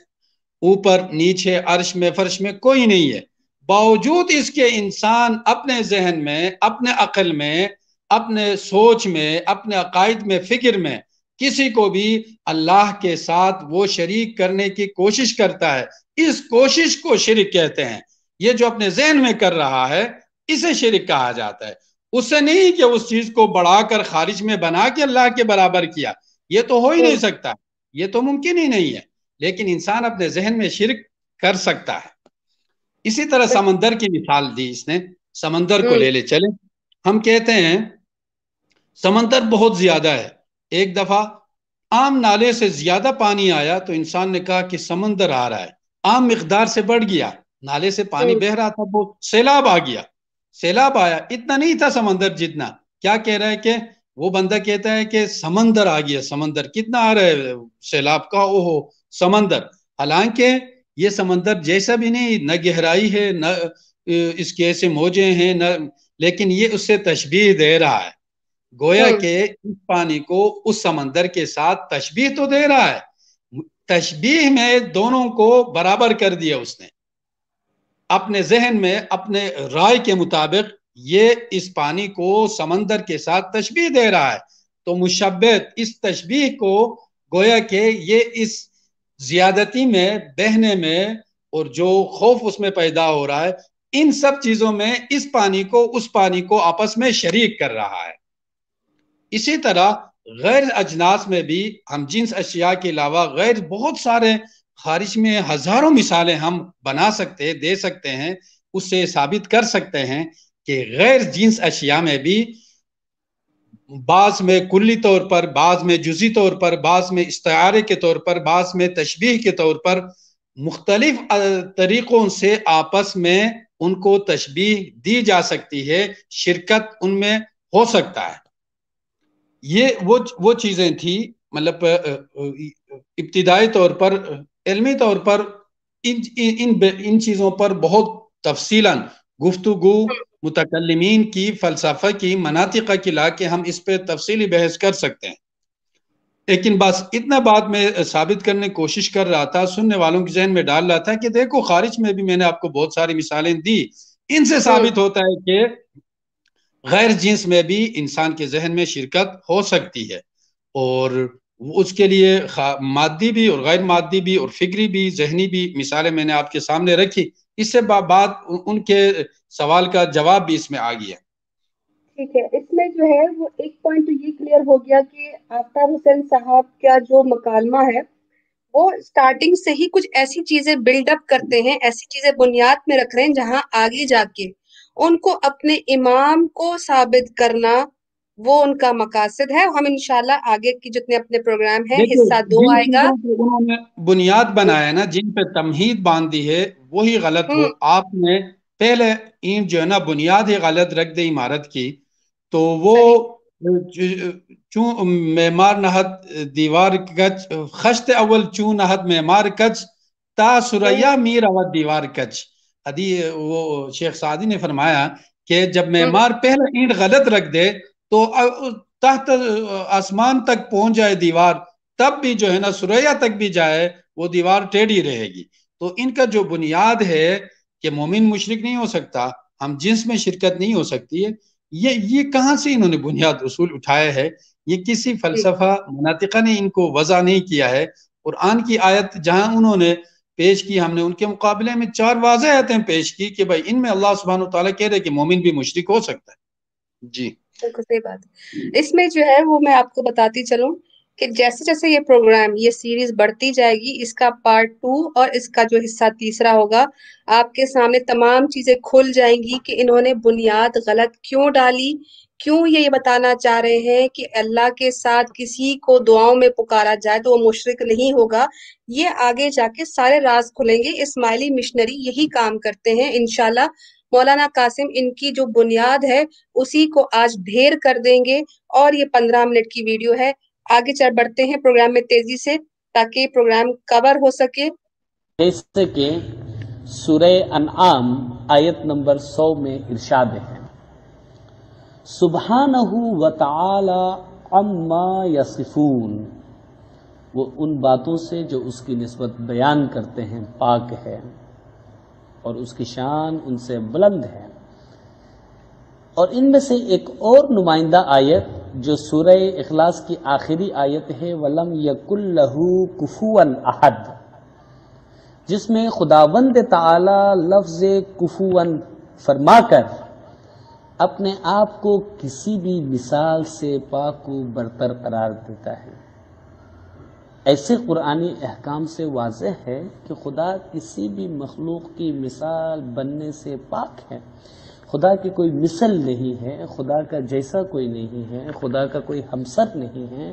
ऊपर नीचे अर्श में फर्श में कोई नहीं है बावजूद इसके इंसान अपने जहन में अपने अकल में अपने सोच में अपने अकायद में फिक्र में किसी को भी अल्लाह के साथ वो शरीक करने की कोशिश करता है इस कोशिश को शिरक कहते हैं ये जो अपने जहन में कर रहा है इसे शिरक कहा जाता है उससे नहीं कि उस चीज को बढ़ाकर खारिज में बना के अल्लाह के बराबर किया ये तो हो ही नहीं तो- सकता ये तो मुमकिन ही नहीं है लेकिन इंसान अपने जहन में शिरक कर सकता है इसी तरह समंदर की मिसाल दी इसने समंदर को हम्म। ले ले चले हम कहते हैं समंदर बहुत ज्यादा है एक दफा आम नाले से ज्यादा पानी आया तो इंसान ने कहा कि समंदर आ रहा है आम मकदार से बढ़ गया नाले से पानी बह रहा था वो सैलाब आ गया सैलाब आया इतना नहीं था समंदर जितना क्या कह रहा है कि वो बंदा कहता है कि समंदर आ गया समंदर कितना आ रहा है सैलाब का ओहो समंदर हालांकि ये समंदर जैसा भी नहीं न गहराई है न इसके ऐसे मोजे हैं न लेकिन ये उससे तशबीह दे रहा है गोया के इस पानी को उस समंदर के साथ तशबीह तो दे रहा है तशबीह में दोनों को बराबर कर दिया उसने अपने जहन में अपने राय के मुताबिक ये इस पानी को समंदर के साथ तशबीह दे रहा है तो मुशबत इस तशबीह को गोया के ये इस ज्यादती में बहने में और जो खौफ उसमें पैदा हो रहा है इन सब चीजों में इस पानी को उस पानी को आपस में शरीक कर रहा है इसी तरह गैर अजनास में भी हम जिन्स अशिया के अलावा गैर बहुत सारे खारिज में हजारों मिसालें हम बना सकते दे सकते हैं उससे साबित कर सकते हैं कि गैर जिन्स अशिया में भी बाज में कुल्ली तौर पर बाज में जुजी तौर पर बाज में इश्तारे के तौर पर बाज में तशबीह के तौर पर मुख्तलिफ तरीक़ों से आपस में उनको तशबीह दी जा सकती है शिरकत उनमें हो सकता है ये वो वो चीजें थी मतलब इब्तदाई तौर पर इलमी तौर पर इन इन इन चीज़ों पर बहुत तफसीला गुफ्तु मुतकलमीन की फ़लसफ़ा की मनातिका की ला के हम इस पर तफसली बहस कर सकते हैं लेकिन बस इतना बात मैं साबित करने की कोशिश कर रहा था सुनने वालों के जहन में डाल रहा था कि देखो खारिज में भी मैंने आपको बहुत सारी मिसालें दी इनसे साबित होता है कि गैर जींस में भी इंसान के जहन में शिरकत हो सकती है और उसके लिए मादी भी और गैर मादी भी और फिक्री भी जहनी भी मिसालें मैंने आपके सामने रखी इससे बात उनके सवाल का जवाब भी इसमें आ गया ठीक है इसमें जो है वो एक पॉइंट तो ये क्लियर हो गया कि आफ्ताब हुसैन साहब का जो मकालमा है वो स्टार्टिंग से ही कुछ ऐसी चीजें बिल्डअप करते हैं ऐसी चीजें बुनियाद में रख रहे हैं जहां आगे जाके उनको अपने इमाम को साबित करना वो उनका मकासद है हम इनशाला आगे की जितने अपने प्रोग्राम है हिस्सा दो आएगा बुनियाद बनाया ना जिन पे तमहीद बांध दी है वही गलत हो हम्म। आपने पहले ईट जो है ना बुनियाद ही गलत रख दे इमारत की तो वो चू मेमार नहत दीवार कच खश्त अव्वल चू नहत मेमार कच ता सुरैया हम्म। मीर अवत दीवार कच हदी वो शेख सादी ने फरमाया कि जब मेमार हम्म। पहला ईंट गलत रख दे तो तहत आसमान तक पहुंच जाए दीवार तब भी जो है ना सुरैया तक भी जाए वो दीवार टेढ़ी रहेगी तो इनका जो बुनियाद है कि मोमिन मुशरक नहीं हो सकता हम जिन्स में शिरकत नहीं हो सकती है ये ये कहाँ से इन्होंने बुनियाद उसूल उठाया है ये किसी फलसफा मुनातिका ने इनको वजह नहीं किया है कुरान की आयत जहाँ उन्होंने पेश की हमने उनके मुकाबले में चार वाज आयतें पेश की कि भाई इनमें अल्लाह सुबहान तला कह रहे कि मोमिन भी मुशरक हो सकता है जी बिल्कुल सही बात इसमें जो है वो मैं आपको बताती चलूँ कि जैसे जैसे ये प्रोग्राम ये सीरीज बढ़ती जाएगी इसका पार्ट टू और इसका जो हिस्सा तीसरा होगा आपके सामने तमाम चीजें खुल जाएंगी कि इन्होंने बुनियाद गलत क्यों डाली क्यों ये बताना चाह रहे हैं कि अल्लाह के साथ किसी को दुआओं में पुकारा जाए तो वो मुशरक नहीं होगा ये आगे जाके सारे राज खुलेंगे इस्माइली मिशनरी यही काम करते हैं इनशाला मौलाना कासिम इनकी जो बुनियाद है उसी को आज ढेर कर देंगे और ये पंद्रह मिनट की वीडियो है आगे चल बढ़ते हैं प्रोग्राम में तेजी से ताकि प्रोग्राम कवर हो सके जैसे अनआम आयत नंबर सौ में इर्शाद है सुबहान व तला अम्मा वो उन बातों से जो उसकी नस्बत बयान करते हैं पाक है और उसकी शान उनसे बुलंद है और इनमें से एक और नुमाइंदा आयत जो सूर्य इखलास की आखिरी आयत है वलम यकुल्लहू कुफुअन अहद जिसमें खुदाबंद ताला लफ्ज़ कुफुअन फरमाकर अपने आप को किसी भी मिसाल से पाकू बरतर करार देता है ऐसे कुरानी अहकाम से वाज है कि खुदा किसी भी मखलूक की मिसाल बनने से पाक है खुदा की कोई मिसल नहीं है खुदा का जैसा कोई नहीं है खुदा का कोई हमसर नहीं है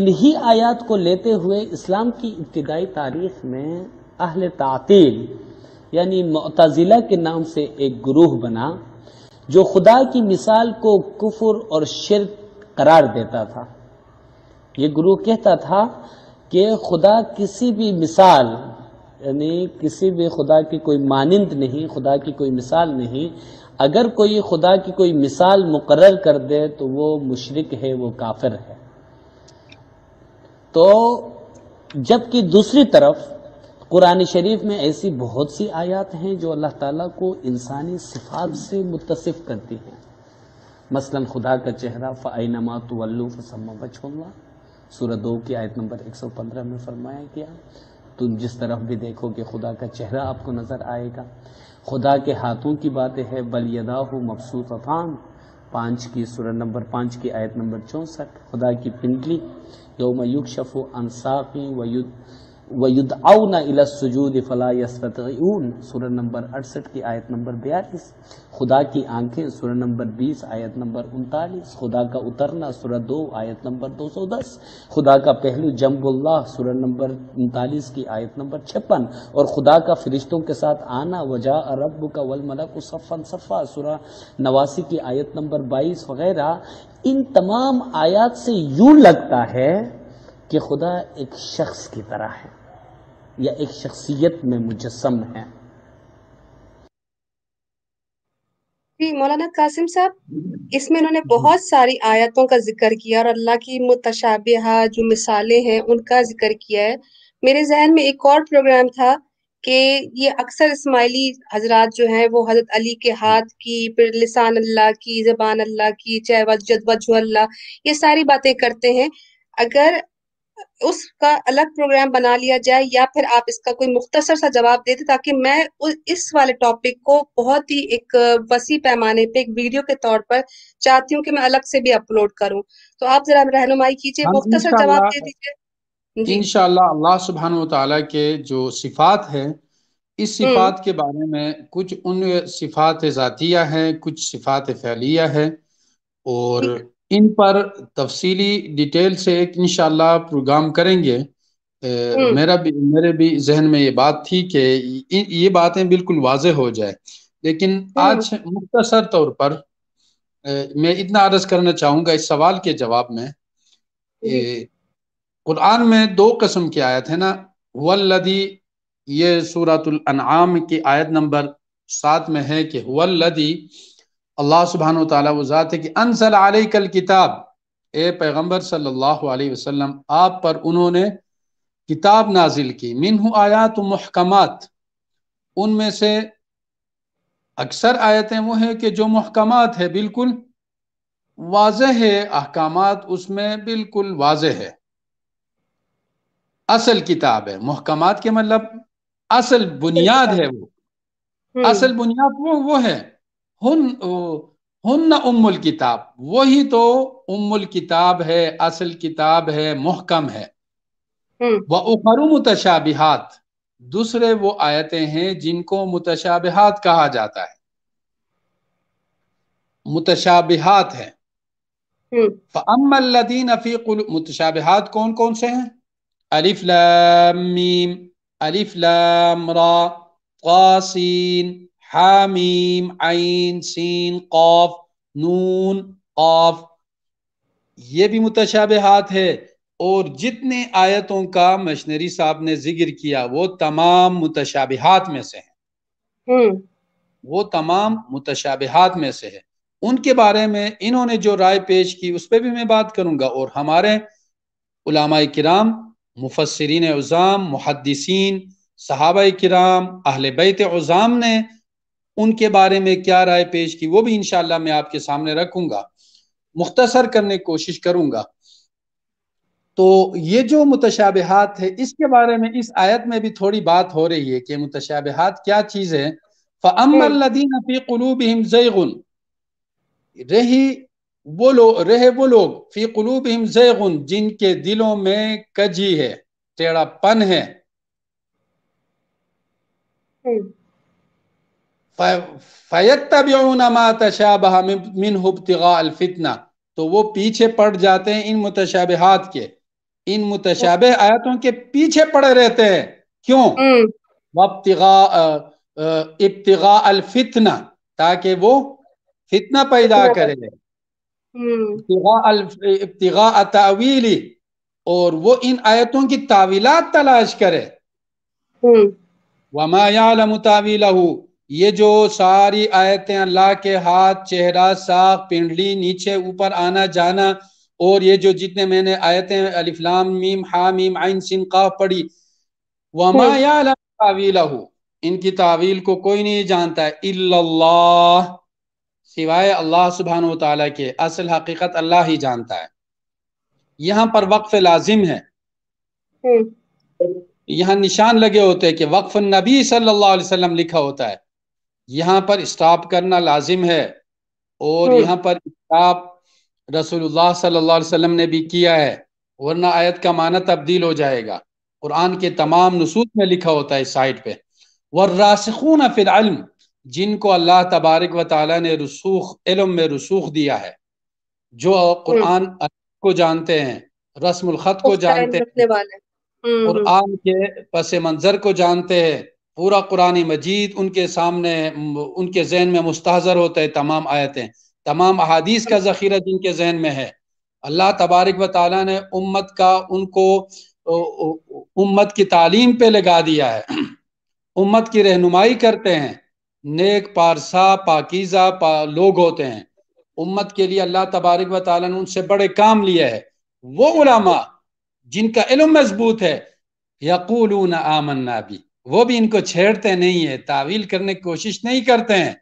इन्हीं आयात को लेते हुए इस्लाम की इब्तदाई तारीख में अहल तातील यानी मतजिला के नाम से एक ग्रोह बना जो खुदा की मिसाल को कुफुर और शिर करार देता था ये गुरु कहता था कि खुदा किसी भी मिसाल यानी किसी भी खुदा की कोई मानंद नहीं खुदा की कोई मिसाल नहीं अगर कोई खुदा की कोई मिसाल मुकर कर दे तो वो मुशरक है वो काफिर है तो जबकि दूसरी तरफ कुरान शरीफ में ऐसी बहुत सी आयात हैं जो अल्लाह ताला को इंसानी सिफात से मुतसिफ करती हैं मसलन खुदा का चेहरा फ़ाइनमा तोल्लू फसम वजल्ला सूरह दो की आयत नंबर 115 में फरमाया गया तुम जिस तरफ भी देखोगे खुदा का चेहरा आपको नज़र आएगा खुदा के हाथों की बातें है बल हो मबसूत अफान पाँच की सूर नंबर पाँच की आयत नंबर चौंसठ खुदा की पिंडली यौम युग शफ़ो अनसाफ़ी वयुद्ध वयुदाउना इलासजूद फ़ला यसफ़तून सूरह नंबर अड़सठ की आयत नंबर बयालीस खुदा की आंखें सूरह नंबर बीस आयत नंबर उनतालीस खुदा का उतरना सूरह दो आयत नंबर दो सौ दस खुदा का पहलू जम्बुल्लाह सूरह नंबर उनतालीस की आयत नंबर छप्पन और खुदा का फरिश्तों के साथ आना वजा रब का वल मलक सफ़न सफ़ा सूरह नवासी की आयत नंबर बाईस वगैरह इन तमाम आयात से यूँ लगता है कि खुदा एक शख्स की तरह है या एक शख्सियत में मुजस्म है जी मौलाना कासिम साहब इसमें उन्होंने बहुत सारी आयतों का जिक्र किया और अल्लाह की मुतशाबा जो मिसालें हैं उनका जिक्र किया है मेरे जहन में एक और प्रोग्राम था कि ये अक्सर इस्माइली हजरात जो हैं वो हजरत अली के हाथ की फिर लिसान अल्लाह की जबान अल्लाह की चाहे जदवत अल्लाह ये सारी बातें करते हैं अगर उसका अलग प्रोग्राम बना लिया जाए या फिर आप इसका कोई मुख्तसर सा जवाब दे दें ताकि मैं इस वाले टॉपिक को बहुत ही एक वसी पैमाने पे एक वीडियो के तौर पर चाहती हूँ कि मैं अलग से भी अपलोड करूँ तो आप जरा रहनुमाई कीजिए मुख्तसर जवाब दे दीजिए इन अल्लाह सुबहान तला के जो सिफात है इस हम्म। सिफात के बारे में कुछ उन सिफात जतिया है कुछ सिफात फैलिया है और इन पर तफसीली डिटेल से एक इनशाला प्रोग्राम करेंगे हम्म। मेरा भी मेरे भी जहन में ये बात थी कि ये बातें बिल्कुल वाज हो जाए लेकिन हम्म। आज मुख्तसर तौर पर ए, मैं इतना आरज करना चाहूँगा इस सवाल के जवाब में कुरान में दो कस्म की आयत है ना वल्लदी ये सूरतुल की आयत नंबर सात में है कि वल्लदी अल्लाह सुबहान तला वो है कि अनसल आल कल किताब ए पैगम्बर सल्ला वसलम आप पर उन्होंने किताब नाजिल की मिनह आयात महकम उनमें से अक्सर आयतें वो हैं कि जो महकम है बिल्कुल वाज है अहकाम उसमें बिल्कुल वाज है असल किताब है महकम के मतलब असल बुनियाद है वो हम्म। असल बुनियाद वो वो है हुन हुन्न उम्मुल किताब वही तो उम्मुल किताब है असल किताब है मुहकम है वह उखरु मुतशाबिहात दूसरे वो आयतें हैं जिनको मुतशाबिहात कहा जाता है मुतशाबिहात है फ़अम्मल्लदीन फ़ी मुतशाबिहात कौन कौन से हैं अलिफ लाम मीम अलिफ लाम रा हामीम आइन सीन कौफ नून कौफ ये भी मुतशाबहात है और जितने आयतों का मशनरी साहब ने जिक्र किया वो तमाम मुतशाबहात में से है हम्म। वो तमाम मुतशाबहात में से है उनके बारे में इन्होंने जो राय पेश की उस पर भी मैं बात करूंगा और हमारे उलामा कराम मुफसरीन उज़ाम मुहदसिन सहाबा कराम अहले बैत उज़ाम ने उनके बारे में क्या राय पेश की वो भी इनशाला मैं आपके सामने रखूंगा मुख्तसर करने की कोशिश करूंगा तो ये जो मुतशाबहत है इसके बारे में इस आयत में भी थोड़ी बात हो रही है कि मुतशाबहत क्या चीज़ है फ़मल्लिन फ़ी रही वो लोग रहे वो लोग फ़ी जिनके दिलों में कजी है टेढ़ापन है हम्म। फ़यतबून अलफितना तो वो पीछे पड़ जाते हैं इन मुतशाबहात के इन मुतशाब आयतों के पीछे पड़े रहते हैं क्यों हम्म। वब्तगा इब्तगा अलफितना ताकि वो फितना पैदा करे हम्म। इब्तगा तावीली और वो इन आयतों की तावीलात तलाश करे हम्म। वमा यालम तावीलहू ये जो सारी आयतें अल्लाह के हाथ चेहरा साख पिंडली नीचे ऊपर आना जाना और ये जो जितने मैंने आयतें अलिफ्लाम मीम हामीम आइन सिन का पढ़ी वमा हो हाँ। इनकी तावील को कोई नहीं जानता है सिवाय अल्लाह सुबहान तला के असल हकीकत अल्लाह ही जानता है यहाँ पर वक्फ लाजिम है हम्म। यहाँ निशान लगे होते हैं कि वक्फ नबी सल्लल्लाहु अलैहि वसल्लम लिखा होता है यहाँ पर स्टॉप करना लाजिम है और हम्म। यहाँ पर स्टॉप रसूलुल्लाह सल्लल्लाहु अलैहि वसल्लम ने भी किया है वरना आयत का माना तब्दील हो जाएगा कुरान के तमाम नसूस में लिखा होता है साइड पे वर्रासखून फिलम जिनको अल्लाह तबारक व ताली ने रसूख इलम में रसूख दिया है जो कुरान हम्म। को जानते हैं रस्म खत हम्म, को जानते हैं कुरान के पस मंज़र को जानते हैं पूरा कुरान मजीद उनके सामने उनके जहन में मुस्तर होता है तमाम आयतें तमाम अहादीस का ज़ख़ीरा जिनके जहन में है अल्लाह तबारक व ताली ने उम्मत का उनको उम्मत की तालीम पे लगा दिया है उम्मत की रहनुमाई करते हैं नेक पारसा पाकिज़ा पा, लोग होते हैं उम्मत के लिए अल्लाह तबारक व ताली ने उनसे बड़े काम लिए है वो उलामा जिनका इलम मजबूत है यकूलून आमन्ना भी वो भी इनको छेड़ते नहीं है तावील करने की कोशिश नहीं करते हैं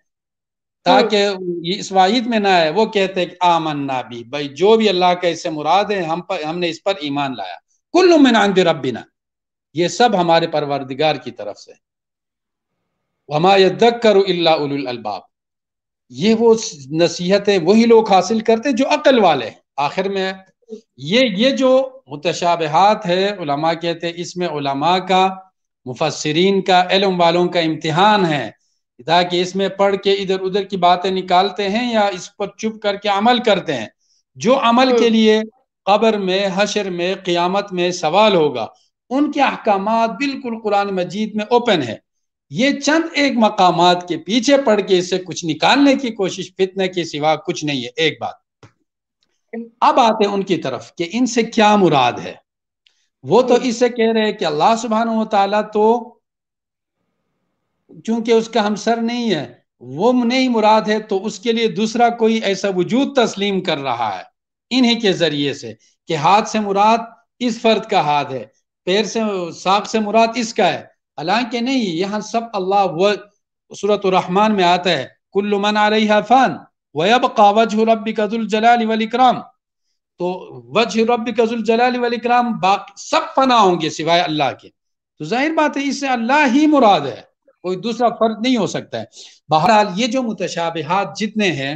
ताकि इस वाहिद में ना आए वो कहते हैं कि आमन ना भी भाई जो भी अल्लाह का इससे मुराद है हम पर हमने इस पर ईमान लाया कुल्लु में नाम रबिना ये सब हमारे परवरदिगार की तरफ से हमारे दक करो अल्लाबाब ये वो नसीहतें वही लोग हासिल करते जो अकल वाले आखिर में ये ये जो मुतशाबहत है उलमा कहते हैं इसमें उलमा का मुफसरीन का इलम वालों का इम्तिहान है ताकि इसमें पढ़ के इधर उधर की बातें निकालते हैं या इस पर चुप करके अमल करते हैं जो अमल के हाँ। लिए कब्र में हशर में क़्यामत में सवाल होगा उनके अहकाम बिल्कुल कुरान मजीद में ओपन है ये चंद एक मकाम के पीछे पढ़ के इसे कुछ निकालने की कोशिश फितने के सिवा कुछ नहीं है एक बात हाँ। अब आते उनकी तरफ कि इनसे क्या मुराद है वो तो हम्म। इसे कह रहे हैं कि अल्लाह सुबहान तला तो चूंकि उसका हमसर नहीं है वो नहीं मुराद है तो उसके लिए दूसरा कोई ऐसा वजूद तस्लीम कर रहा है इन्हीं के जरिए से कि हाथ से मुराद इस फर्द का हाथ है पैर से साख से मुराद इसका है हालांकि नहीं यहाँ सब अल्लाह व सूरत रहमान में आता है कुल्लुमन आ रही है फन वब कावज रबी कदुल जलाल वल तो वज रबिकराम बाकी सब फना होंगे सिवाय अल्लाह के तो जाहिर बात है इससे अल्लाह ही मुराद है कोई दूसरा फर्ज नहीं हो सकता है बहरहाल ये जो मुतशाबहत जितने हैं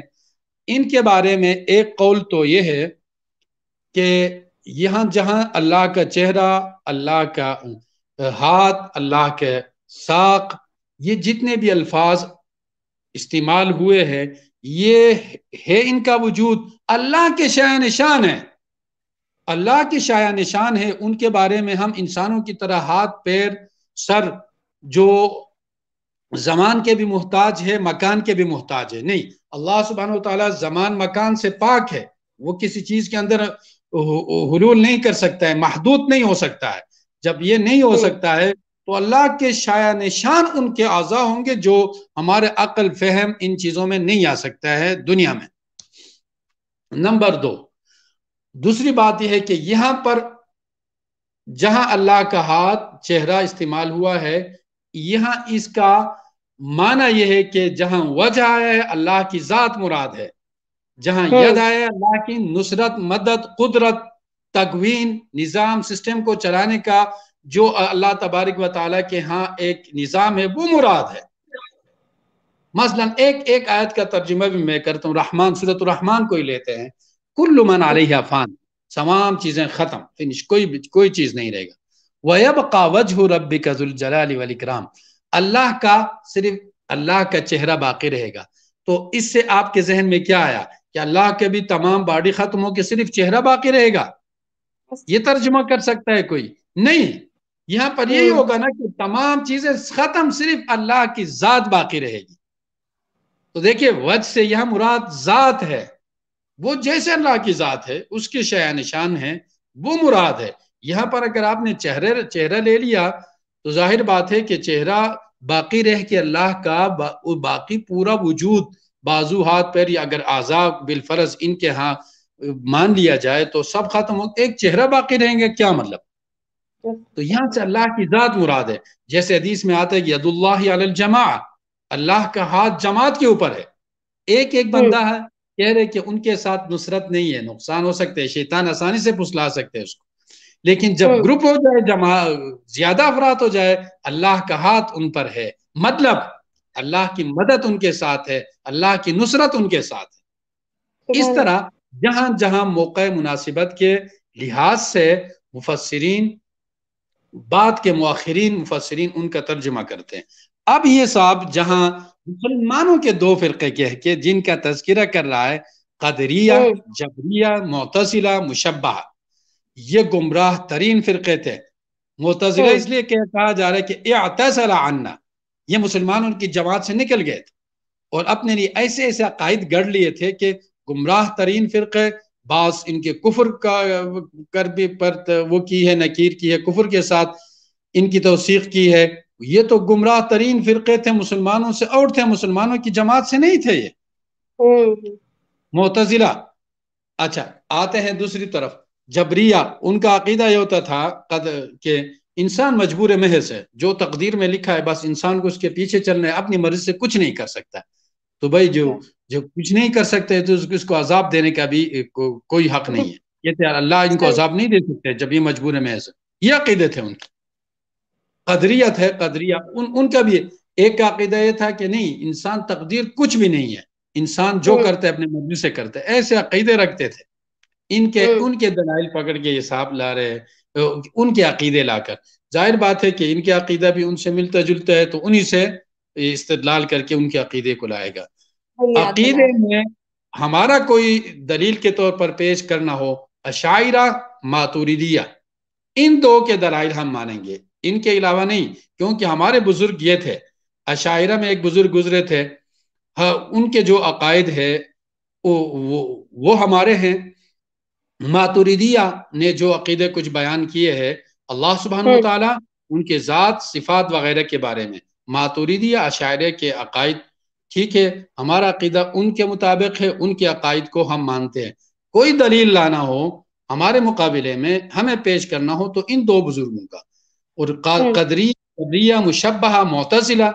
इनके बारे में एक कौल तो ये है कि यहां जहां अल्लाह का चेहरा अल्लाह का हाथ अल्लाह के साख ये जितने भी अल्फाज इस्तेमाल हुए हैं ये है इनका वजूद अल्लाह के शाया निशान है अल्लाह के शाया निशान है उनके बारे में हम इंसानों की तरह हाथ पैर सर जो जमान के भी मोहताज है मकान के भी मोहताज है नहीं अल्लाह सुबहान तला जमान मकान से पाक है वो किसी चीज के अंदर हलूल नहीं कर सकता है महदूद नहीं हो सकता है जब ये नहीं हो तो सकता है तो अल्लाह के शाया निशान उनके आज़ा होंगे जो हमारे अक्ल फहम इन चीज़ों में नहीं आ सकता है दुनिया में नंबर दो दूसरी बात यह है कि यहां पर जहां अल्लाह का हाथ चेहरा इस्तेमाल हुआ है यहां इसका माना यह है कि जहां वजह आया है अल्लाह की ज़ात मुराद है जहां हाँ। यद आया अल्लाह की नुसरत मदद कुदरत तकवीन निज़ाम सिस्टम को चलाने का जो अल्लाह तबारक वाली के यहाँ एक निज़ाम है वो मुराद है मसलन एक एक आयत का तर्जुमा भी मैं करता हूँ रहमान सूरत रहमान को ही लेते हैं कुल्लुमन आलिफान फ़ान तमाम चीज़ें ख़त्म फिनिश कोई कोई चीज़ नहीं रहेगा वयब कावज हो रब कज़ुलजलाम अल्लाह का सिर्फ अल्लाह का चेहरा बाकी रहेगा तो इससे आपके जहन में क्या आया कि अल्लाह के भी तमाम बाड़ी ख़त्म हो के सिर्फ चेहरा बाकी रहेगा ये तर्जुमा कर सकता है कोई नहीं यहाँ पर यही हम्म। होगा ना कि तमाम चीजें खत्म सिर्फ अल्लाह की जात बाकी रहेगी तो देखिए वज से यह मुराद जात है वो जैसे अल्लाह की जात है उसके शया निशान है वो मुराद है यहाँ पर अगर आपने चेहरे चेहरा ले लिया तो जाहिर बात है कि चेहरा बाकी रह के अल्लाह का बा, बाकी पूरा वजूद बाजू हाथ पैर या अगर आजाद बिलफरज इनके यहाँ मान लिया जाए तो सब खत्म हो एक चेहरा बाकी रहेंगे क्या मतलब तो यहाँ से अल्लाह की ज़ात मुराद है जैसे हदीस में आता है कि यदुल्लाह जमा अल्लाह का हाथ जमात के ऊपर है एक एक हम्म। बंदा है कह रहे कि उनके साथ नुसरत नहीं है नुकसान हो सकते हैं शैतान आसानी से फुसला सकते हैं उसको लेकिन जब हम्म। ग्रुप हो जाए जमा ज्यादा अफरात हो जाए अल्लाह का हाथ उन पर है मतलब अल्लाह की मदद उनके साथ है अल्लाह की नुसरत उनके साथ है इस तरह जहां जहां मौके मुनासिबत के लिहाज से मुफसरीन बाद के मौखरीन मुफसरीन उनका तर्जमा करते हैं अब ये साहब जहाँ मुसलमानों के दो फिरके कह के जिनका तस्करा कर रहा है कदरिया जबरिया मोतसिला मुशबा ये गुमराह तरीन फिरके थे मोतजिला इसलिए कहा जा रहा है कि अतसला आना ये मुसलमान उनकी जमात से निकल गए थे और अपने लिए ऐसे ऐसे अकायद गढ़ लिए थे कि गुमराह तरीन फिरके बास इनके कुफर का कर भी पर वो की है नकीर की है कुफर के साथ इनकी तोसीक की है ये तो गुमराह तरीन फिरके थे मुसलमानों से और थे मुसलमानों की जमात से नहीं थे ये हम्म। मोतजिला अच्छा आते हैं दूसरी तरफ जबरिया उनका अकीदा ये होता था कद के इंसान मजबूर महज है जो तकदीर में लिखा है बस इंसान को उसके पीछे चलना है अपनी मर्जी से कुछ नहीं कर सकता तो भाई जो जो कुछ नहीं कर सकते तो उसको अजाब देने का भी को, कोई हक तो नहीं है ये तो अल्लाह इनको तो अजाब नहीं दे सकते जब ये मजबूर है ऐसा ये अकीदे थे उनकी कदरियत है कदरिया उन उनका भी एक का अकीदा ये था कि नहीं इंसान तकदीर कुछ भी नहीं है इंसान जो करते अपने मर्जी से करते ऐसे अकीदे रखते थे इनके उनके दलाइल पकड़ के ये साहब ला रहे उनके अकीदे लाकर जाहिर बात है कि इनके अकीदा भी उनसे मिलता जुलता है तो उन्हीं से इस्तलाल करके उनके अकीदे को लाएगा अकीदे में हमारा कोई दलील के तौर पर पेश करना हो अशायरा मातुरिदिया इन दो के दलाइल हम मानेंगे इनके अलावा नहीं क्योंकि हमारे बुजुर्ग ये थे अशायरा में एक बुजुर्ग गुजरे थे हाँ उनके जो अकायद है वो वो वो हमारे हैं मातुरीदिया ने जो अकीदे कुछ बयान किए हैं अल्लाह सुबहान हम्म। तला उनके ज़ात सिफात वगैरह के बारे में मातुरीदिया अशायरे के अकायद ठीक है हमारा अकीदा उनके मुताबिक है उनके अकायद को हम मानते हैं कोई दलील लाना हो हमारे मुकाबले में हमें पेश करना हो तो इन दो बुजुर्गों का और कदरी हम्म। कदरिया मुशबहा मोतजिला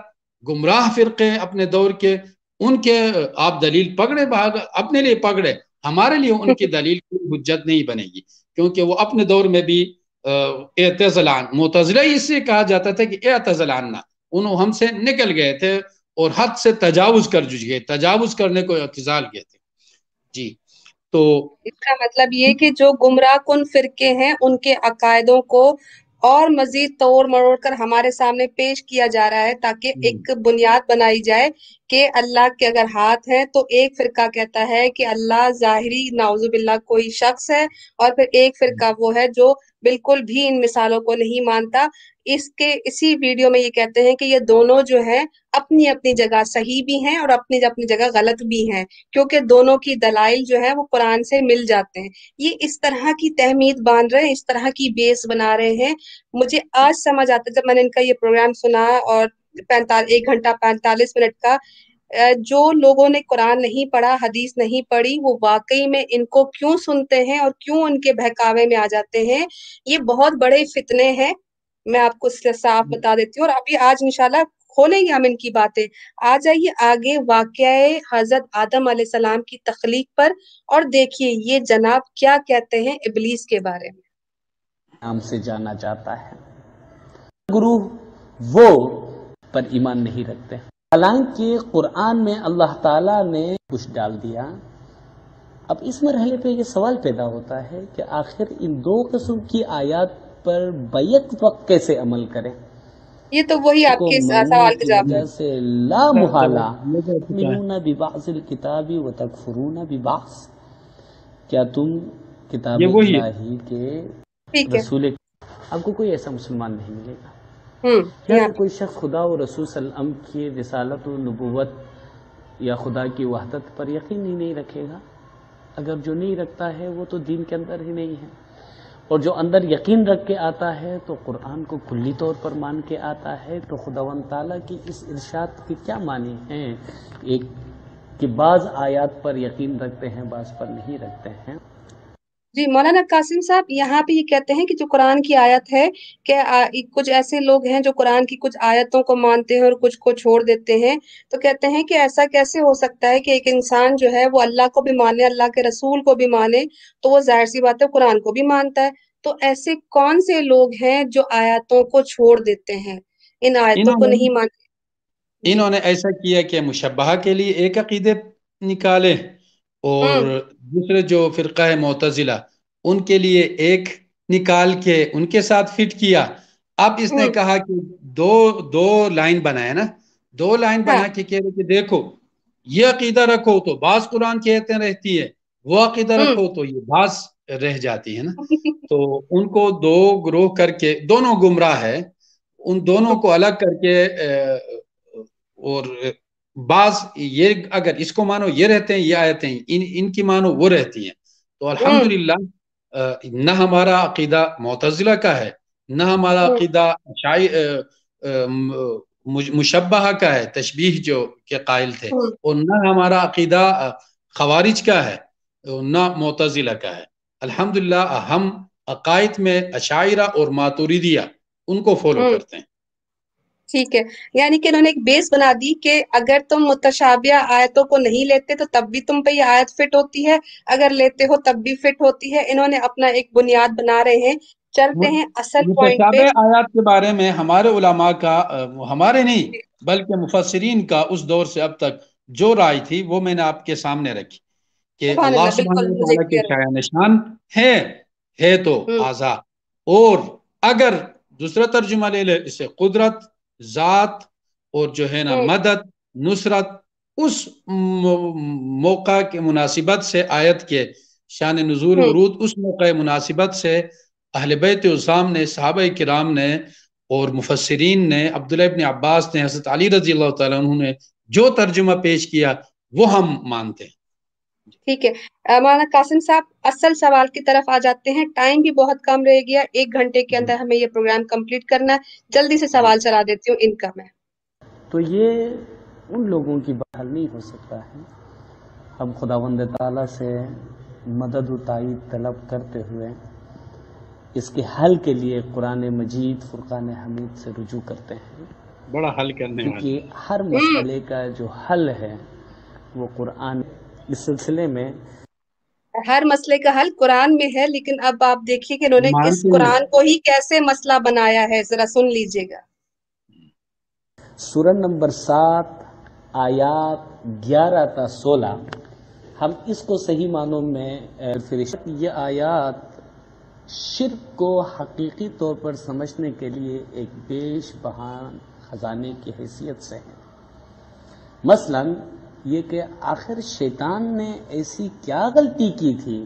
गुमराह फिरके अपने दौर के उनके आप दलील पकड़े भाग अपने लिए पकड़े हमारे लिए उनकी हम्म। दलील कोई हजत नहीं बनेगी क्योंकि वो अपने दौर में भी एतजलान मोतजला इससे कहा जाता था कि एतजलान ना उन हमसे निकल गए थे और हद से तजावुज कर जुझे तजावुज करने को इतजाल कहते हैं जी तो इसका मतलब ये कि जो गुमराह कन फिरके हैं उनके अकायदों को और मजीद तोड़ मरोड़ कर हमारे सामने पेश किया जा रहा है ताकि हम्म। एक बुनियाद बनाई जाए कि अल्लाह के अगर हाथ है तो एक फिरका कहता है कि अल्लाह जाहरी नाउजुबिल्ला कोई शख्स है और फिर एक फिरका वो है जो बिल्कुल भी इन मिसालों को नहीं मानता इसके इसी वीडियो में ये कहते हैं कि ये दोनों जो है अपनी अपनी जगह सही भी हैं और अपनी अपनी जगह गलत भी हैं क्योंकि दोनों की दलाइल जो है वो कुरान से मिल जाते हैं ये इस तरह की तहमीद बांध रहे हैं इस तरह की बेस बना रहे हैं मुझे आज समझ आता जब मैंने इनका ये प्रोग्राम सुना और पैंतालीस एक घंटा पैंतालीस मिनट का जो लोगों ने कुरान नहीं पढ़ा हदीस नहीं पढ़ी वो वाकई में इनको क्यों सुनते हैं और क्यों उनके बहकावे में आ जाते हैं ये बहुत बड़े फितने हैं मैं आपको साफ हम्म। बता देती हूँ और अभी आज इंशाल्लाह खोलेंगे हम इनकी बातें आ जाइए आगे वाक़ हजरत आदम सलाम की तख्लीक पर और देखिए ये जनाब क्या कहते हैं इबलीस के बारे में नाम से जाना जाता है गुरु वो पर ईमान नहीं रखते हालांकि कुरान में अल्लाह ताला ने कुछ डाल दिया अब इस मरहले पे ये सवाल पैदा होता है कि आखिर इन दो कस्म की आयात पर बैत वक्त कैसे अमल करें ये तो वही आपके सवाल के जवाब है से ला मुहाला बिबासिल किताबी व तकफुरुना बिबास क्या तुम किताब के रसूल आपको कोई ऐसा मुसलमान नहीं मिलेगा हम्म, क्या कोई शख्स खुदा और रसूल की रसालत और नबूवत या खुदा की वहदत पर यकीन ही नहीं रखेगा अगर जो नहीं रखता है वो तो दीन के अंदर ही नहीं है और जो अंदर यकीन रख के आता है तो कुरान को खुली तौर पर मान के आता है तो खुदा ताला की इस इर्शाद के क्या माने हैं एक कि बाज़ आयात पर यकीन रखते हैं बाज़ पर नहीं रखते हैं जी मौलाना कासिम साहब यहाँ पे ये कहते हैं कि जो कुरान की आयत है कि कुछ ऐसे लोग हैं जो कुरान की कुछ आयतों को मानते हैं और कुछ को छोड़ देते हैं तो कहते हैं कि ऐसा कैसे हो सकता है कि एक इंसान जो है वो अल्लाह को भी माने अल्लाह के रसूल को भी माने तो वो जाहिर सी बात है कुरान को भी मानता है तो ऐसे कौन से लोग हैं जो आयतों को छोड़ देते हैं इन आयतों को नहीं मानते इन्होंने ऐसा किया कि मुशबहा के लिए एक अकीदे निकाले और हाँ। दूसरे जो फ़िरका है मोतजिला उनके लिए एक निकाल के उनके साथ फिट किया अब इसने हाँ। कहा कि दो दो लाइन बनाया ना दो लाइन बना हाँ। के कह रहे कि देखो ये अकीदा रखो तो बास कुरान कहते रहती है वो अकीदा रखो तो ये बास रह जाती है ना तो उनको दो ग्रोह करके दोनों गुमराह है उन दोनों को अलग करके और बाज ये अगर इसको मानो ये रहते हैं ये हैं इन इनकी मानो वो रहती हैं तो हम्म। अल्हम्दुलिल्लाह न हमारा अकीदा मोतजिला का है न हमारा हम्म। अकीदा शाई का है तशबीह जो के कायल थे हम्म। और न हमारा अकीदा खवारिज का है तो न मोतजिला का है अल्हम्दुलिल्लाह हम अकायद में अशायरा और मातुरिदिया उनको फॉलो करते हैं ठीक है यानी कि इन्होंने एक बेस बना दी कि अगर तुम मुतशाबिया आयतों को नहीं लेते तो तब भी तुम पे ये आयत फिट होती है अगर लेते हो तब भी फिट होती है इन्होंने अपना एक बुनियाद बना रहे हैं चलते हैं असल पॉइंट पे आयत के बारे में हमारे उलमा का हमारे नहीं बल्कि मुफसरीन का उस दौर से अब तक जो राय थी वो मैंने आपके सामने रखी कि के निशान है है तो हम्म। आजाद और अगर दूसरा तर्जुमा ले ले इसे कुदरत ज़ात और जो है ना तो- मदद नुसरत उस मौका के मुनासिबत से आयत के शान नजूर हम्म। वरूद उस मौका मुनासिबत से अहल बैत उसाम ने साहब कराम ने और मुफसरीन ने अब्दुल्ला इबन अब्बास ने हजरत अली रजी तुमने जो तर्जुमा पेश किया वो हम मानते हैं ठीक है मौलाना कासिम साहब असल सवाल की तरफ आ जाते हैं टाइम भी बहुत कम रह गया एक घंटे के अंदर हमें ये प्रोग्राम कंप्लीट करना है जल्दी से सवाल चला देती हूँ इनका मैं तो ये उन लोगों की बहाल नहीं हो सकता है हम खुदावंद ताला से मदद व तलब करते हुए इसके हल के लिए कुरान मजीद फुरकान हमीद से रुजू करते हैं बड़ा हल करने क्योंकि हर मसले का जो हल है वो कुरान इस सिलसिले में हर मसले का हल कुरान में है लेकिन अब आप देखिए कि उन्होंने इस कुरान को ही कैसे मसला बनाया है जरा सुन लीजिएगा सूरह नंबर सात आयात ग्यारह था सोलह हम इसको सही मानों में फिर ये आयात शिरक को हकीकी तौर पर समझने के लिए एक बेश बहान खजाने की हैसियत से है मसलन ये कि आखिर शैतान ने ऐसी क्या गलती की थी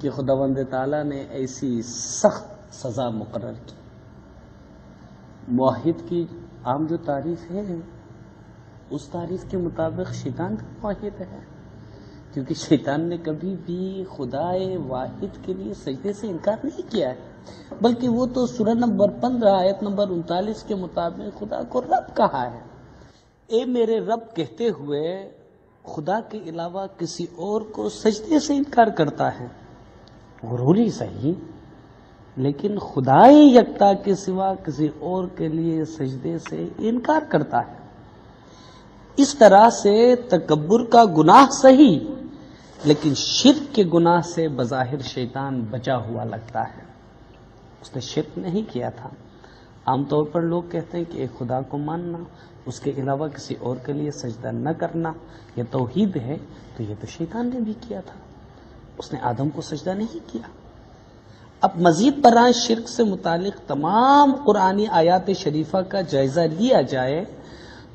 कि खुदावंद ताला ने ऐसी सख्त सज़ा मुकर की माहिद की आम जो तारीफ है उस तारीफ के मुताबिक शैतान का माहिद है क्योंकि शैतान ने कभी भी खुदाए वाहिद के लिए सजदे से इनकार नहीं किया है बल्कि वो तो सूरह नंबर पंद्रह आयत नंबर उनतालीस के मुताबिक खुदा को रब कहा है ए मेरे रब कहते हुए खुदा के अलावा किसी और को सजदे से इनकार करता है गुरूरी सही लेकिन खुदाई यकता के सिवा किसी और के लिए सजदे से इनकार करता है इस तरह से तकबर का गुनाह सही लेकिन शिरक के गुनाह से बज़ाहिर शैतान बचा हुआ लगता है उसने शिरक नहीं किया था आमतौर पर लोग कहते हैं कि एक खुदा को मानना उसके अलावा किसी और के लिए सजदा न करना यह तोहद है तो यह तो शैतान ने भी किया था उसने आदम को सजदा नहीं किया अब मजीद पर शिरक से मुतालिक तमाम कुरानी आयात शरीफा का जायज़ा लिया जाए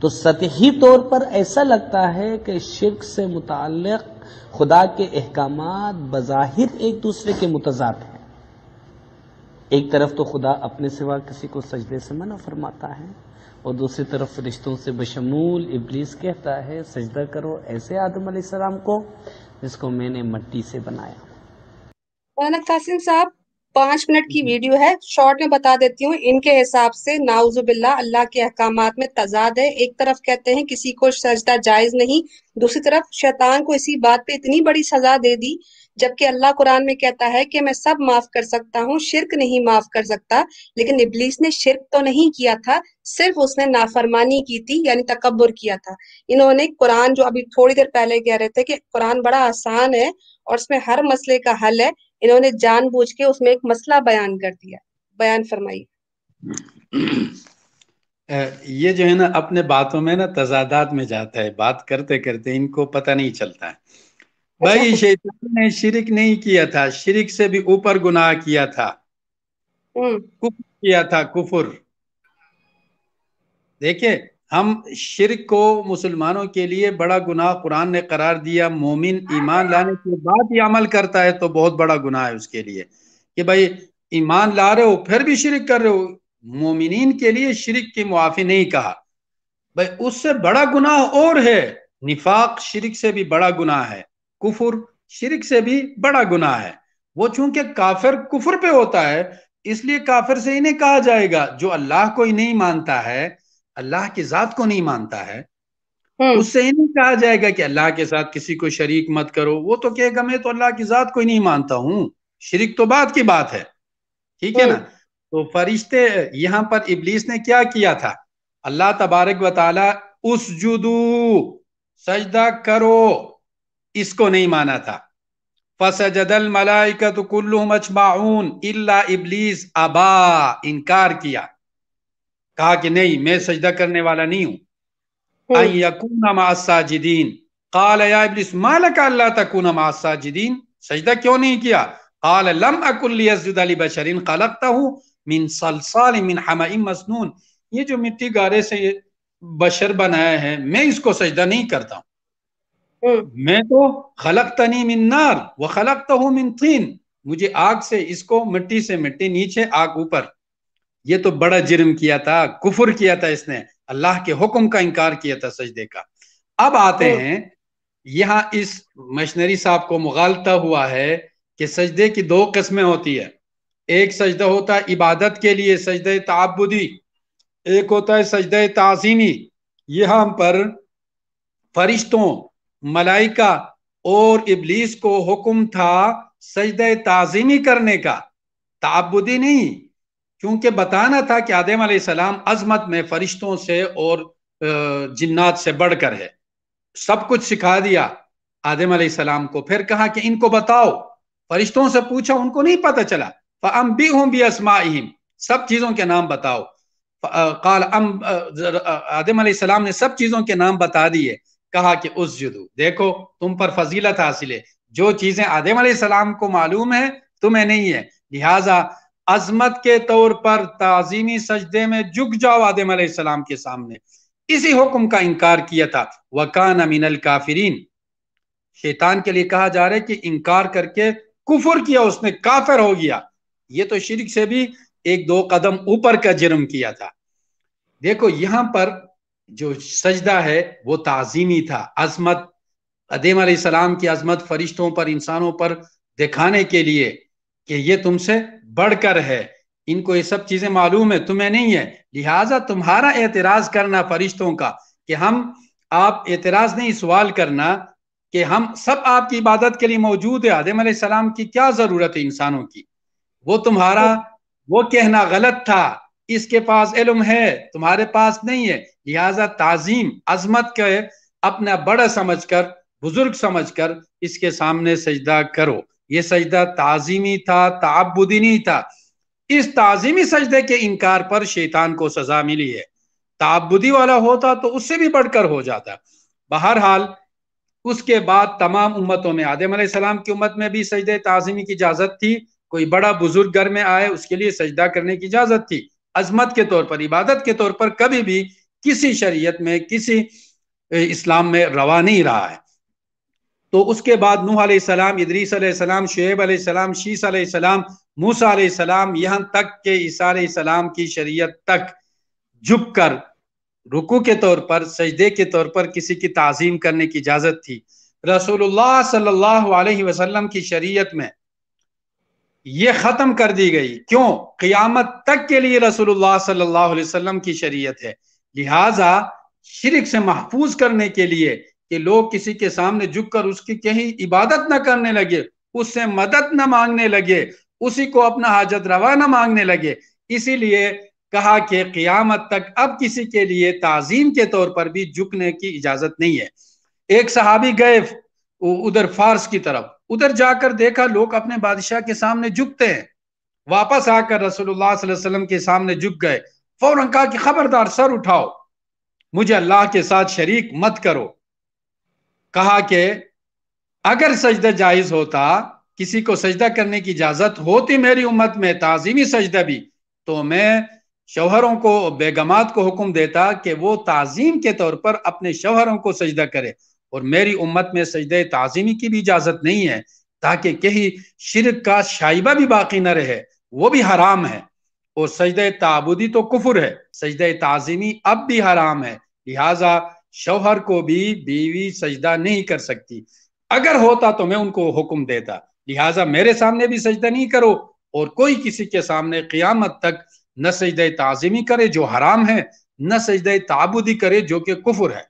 तो सतही तौर पर ऐसा लगता है कि शिरक से मुतालिक खुदा के अहकाम बज़ाहिर एक दूसरे के मुतजाद हैं एक तरफ तो खुदा अपने सिवा किसी को सजदे से मना फरमाता है और दूसरी तरफ फरिश्तों से बशमूल इब्लीस कहता है सजदा करो ऐसे आदम सलाम को जिसको मैंने मट्टी से बनाया मौलाना कासिम साहब पांच मिनट की वीडियो है शॉर्ट में बता देती हूँ इनके हिसाब से नाउजुबिल्ला अल्लाह के अहकाम में तजाद है एक तरफ कहते हैं किसी को सजदा जायज नहीं दूसरी तरफ शैतान को इसी बात पे इतनी बड़ी सजा दे दी जबकि अल्लाह कुरान में कहता है कि मैं सब माफ कर सकता हूँ शिरक नहीं माफ कर सकता लेकिन इबलीस ने शिरक तो नहीं किया था सिर्फ उसने नाफरमानी की थी यानी तकबर किया था इन्होंने कुरान जो अभी थोड़ी देर पहले कह रहे थे कि कुरान बड़ा आसान है और उसमें हर मसले का हल है इन्होंने जानबूझ के उसमें एक मसला बयान कर दिया बयान फरमाई ये जो है ना अपने बातों में ना तजादात में जाता है बात करते करते इनको पता नहीं चलता है भाई अच्छा। शैतान ने शिरक नहीं किया था शिरक से भी ऊपर गुनाह किया था हम्म। कुफर किया था कुफर देखिए हम शिरक को मुसलमानों के लिए बड़ा गुनाह कुरान ने करार दिया मोमिन हाँ। ईमान लाने के बाद ही अमल करता है तो बहुत बड़ा गुनाह है उसके लिए कि भाई ईमान ला रहे हो फिर भी शिरक कर रहे हो मोमिन के लिए शिरक की मुआफ़ी नहीं कहा भाई उससे बड़ा गुनाह और है निफाक शिरक से भी बड़ा गुनाह है कुफुर शिरक से भी बड़ा गुनाह है वो चूंकि काफिर कुफर पे होता है इसलिए काफिर से इन्हें कहा जाएगा जो अल्लाह को ही नहीं मानता है अल्लाह की जात को नहीं मानता है हम्म। उससे ही नहीं कहा जाएगा कि अल्लाह के साथ किसी को शरीक मत करो वो तो कहेगा मैं तो अल्लाह की जात को ही नहीं मानता हूँ शरीक तो बात की बात है ठीक है ना हम्म। तो फरिश्ते यहाँ पर इबलीस ने क्या किया था अल्लाह तबारक वाल उस जुदू सजदा करो इसको नहीं माना था फसजदल मलाइका तो कुल्लुम अजमाउन इल्ला इबलीस अबा इनकार किया कहा कि नहीं मैं सजदा करने वाला नहीं हूं हम्म। साजिदीन मासाजिदीन काल या इबलीस मालक अल्लाह तकून मासाजिदीन सजदा क्यों नहीं किया काल लम अकुल्ली बशरिन खलकता हूँ मिन सलसाल मिन हमाई मसनून ये जो मिट्टी गारे से बशर बनाया है मैं इसको सजदा नहीं करता हूं हम्म। मैं तो खलक तनी मिन्नार व खलक तो मिन तीन मुझे आग से इसको मिट्टी से मिट्टी नीचे आग ऊपर ये तो बड़ा जुर्म किया था कुफर किया था इसने अल्लाह के हुक्म का इनकार किया था सजदे का अब आते हम्म। हैं यहाँ इस मशनरी साहब को मुगालता हुआ है कि सजदे की दो किस्में होती है एक सजदा होता है इबादत के लिए सजद ताबुदी एक होता है सजद तज़ीमी यह हम पर फरिश्तों मलाइका और इबलीस को हुक्म था सजद ताजीमी करने का ताबुदी नहीं क्योंकि बताना था कि आदम सलाम अजमत में फरिश्तों से और जिन्नात से बढ़कर है सब कुछ सिखा दिया आदम सलाम को फिर कहा कि इनको बताओ फरिश्तों से पूछा उनको नहीं पता चला फम भी हूं भी असमाहिम सब चीज़ों के नाम बताओ काल अम आदम सलाम ने सब चीज़ों के नाम बता दिए कहा कि उस जुदू देखो तुम पर फजीलत हासिल है जो चीजें आदम सलाम को मालूम है तुम्हें नहीं है लिहाजा अजमत के तौर पर ताजीमी सजदे में झुक जाओ आदम सलाम के सामने इसी हुक्म का इनकार किया था वकान अमीनल काफिरीन शैतान के लिए कहा जा रहा है कि इनकार करके कुफर किया उसने काफिर हो गया ये तो शिरक से भी एक दो कदम ऊपर का जुर्म किया था देखो यहां पर जो सजदा है वो ताजीमी था अजमत अदेम सलाम की अजमत फरिश्तों पर इंसानों पर दिखाने के लिए कि ये तुमसे बढ़कर है इनको ये सब चीजें मालूम है तुम्हें नहीं है लिहाजा तुम्हारा एतराज करना फरिश्तों का कि हम आप एतराज नहीं सवाल करना कि हम सब आपकी इबादत के लिए मौजूद है आदम सलाम की क्या जरूरत है इंसानों की वो तुम्हारा वो कहना गलत था इसके पास इलम है तुम्हारे पास नहीं है लिहाजा ताजीम अजमत के अपना बड़ा समझ कर बुजुर्ग समझ कर इसके सामने सजदा करो ये सजदा ताजीमी था ताबुदीनी था इस ताजीमी सजदे के इनकार पर शैतान को सजा मिली है ताबुदी वाला होता तो उससे भी बढ़कर हो जाता बहरहाल उसके बाद तमाम उम्मतों में आदम सलाम की उम्मत में भी सजद ताजीमी की इजाज़त थी कोई बड़ा बुजुर्ग घर में आए उसके लिए सजदा करने की इजाज़त थी अजमत के तौर पर इबादत के तौर पर कभी भी किसी शरीयत में किसी इस्लाम में रवा नहीं रहा है तो उसके बाद नूह सलाम इदरीस सलाम शुएब सलाम शीस सलाम मूसा सलाम यहां तक के ईसा सलाम की शरीयत तक झुक कर रुकू के तौर पर सजदे के तौर पर किसी की तज़ीम करने की इजाज़त थी रसूलुल्लाह सल्लल्लाहु अलैहि वसल्लम की शरीयत में ये ख़त्म कर दी गई क्यों क़ियामत तक के लिए रसूलुल्लाह सल्लल्लाहु अलैहि वसल्लम की शरीयत है लिहाजा शिरक से महफूज करने के लिए कि लोग किसी के सामने झुक कर उसकी कहीं इबादत न करने लगे उससे मदद न मांगने लगे उसी को अपना हाजत रवा न मांगने लगे इसीलिए कहा कि क़ियामत तक अब किसी के लिए ताजीम के तौर पर भी झुकने की इजाज़त नहीं है एक सहाबी गए उधर फारस की तरफ उधर जाकर देखा लोग अपने बादशाह के सामने झुकते हैं वापस आकर रसोल्ला के सामने झुक गए फौरन कहा कि खबरदार सर उठाओ मुझे अल्लाह के साथ शरीक मत करो कहा कि अगर सजदा जायज होता किसी को सजदा करने की इजाजत होती मेरी उम्मत में ताजीमी सजदा भी तो मैं शोहरों को बेगमात को हुक्म देता कि वो ताजीम के तौर पर अपने शोहरों को सजदा करे और मेरी उम्मत में सजद ताजीमी की भी इजाजत नहीं है ताकि कहीं शिरक का शाइबा भी बाकी न रहे वो भी हराम है और सजद ताबुदी तो कुफुर है सजद ताजिमी अब भी हराम है लिहाजा शोहर को भी बीवी सजदा नहीं कर सकती अगर होता तो मैं उनको हुक्म देता लिहाजा मेरे सामने भी सजदा नहीं करो और कोई किसी के सामने क़ियामत तक न सजद ताजिमी करे जो हराम है न सजद ताबुदी करे जो कि कुफुर है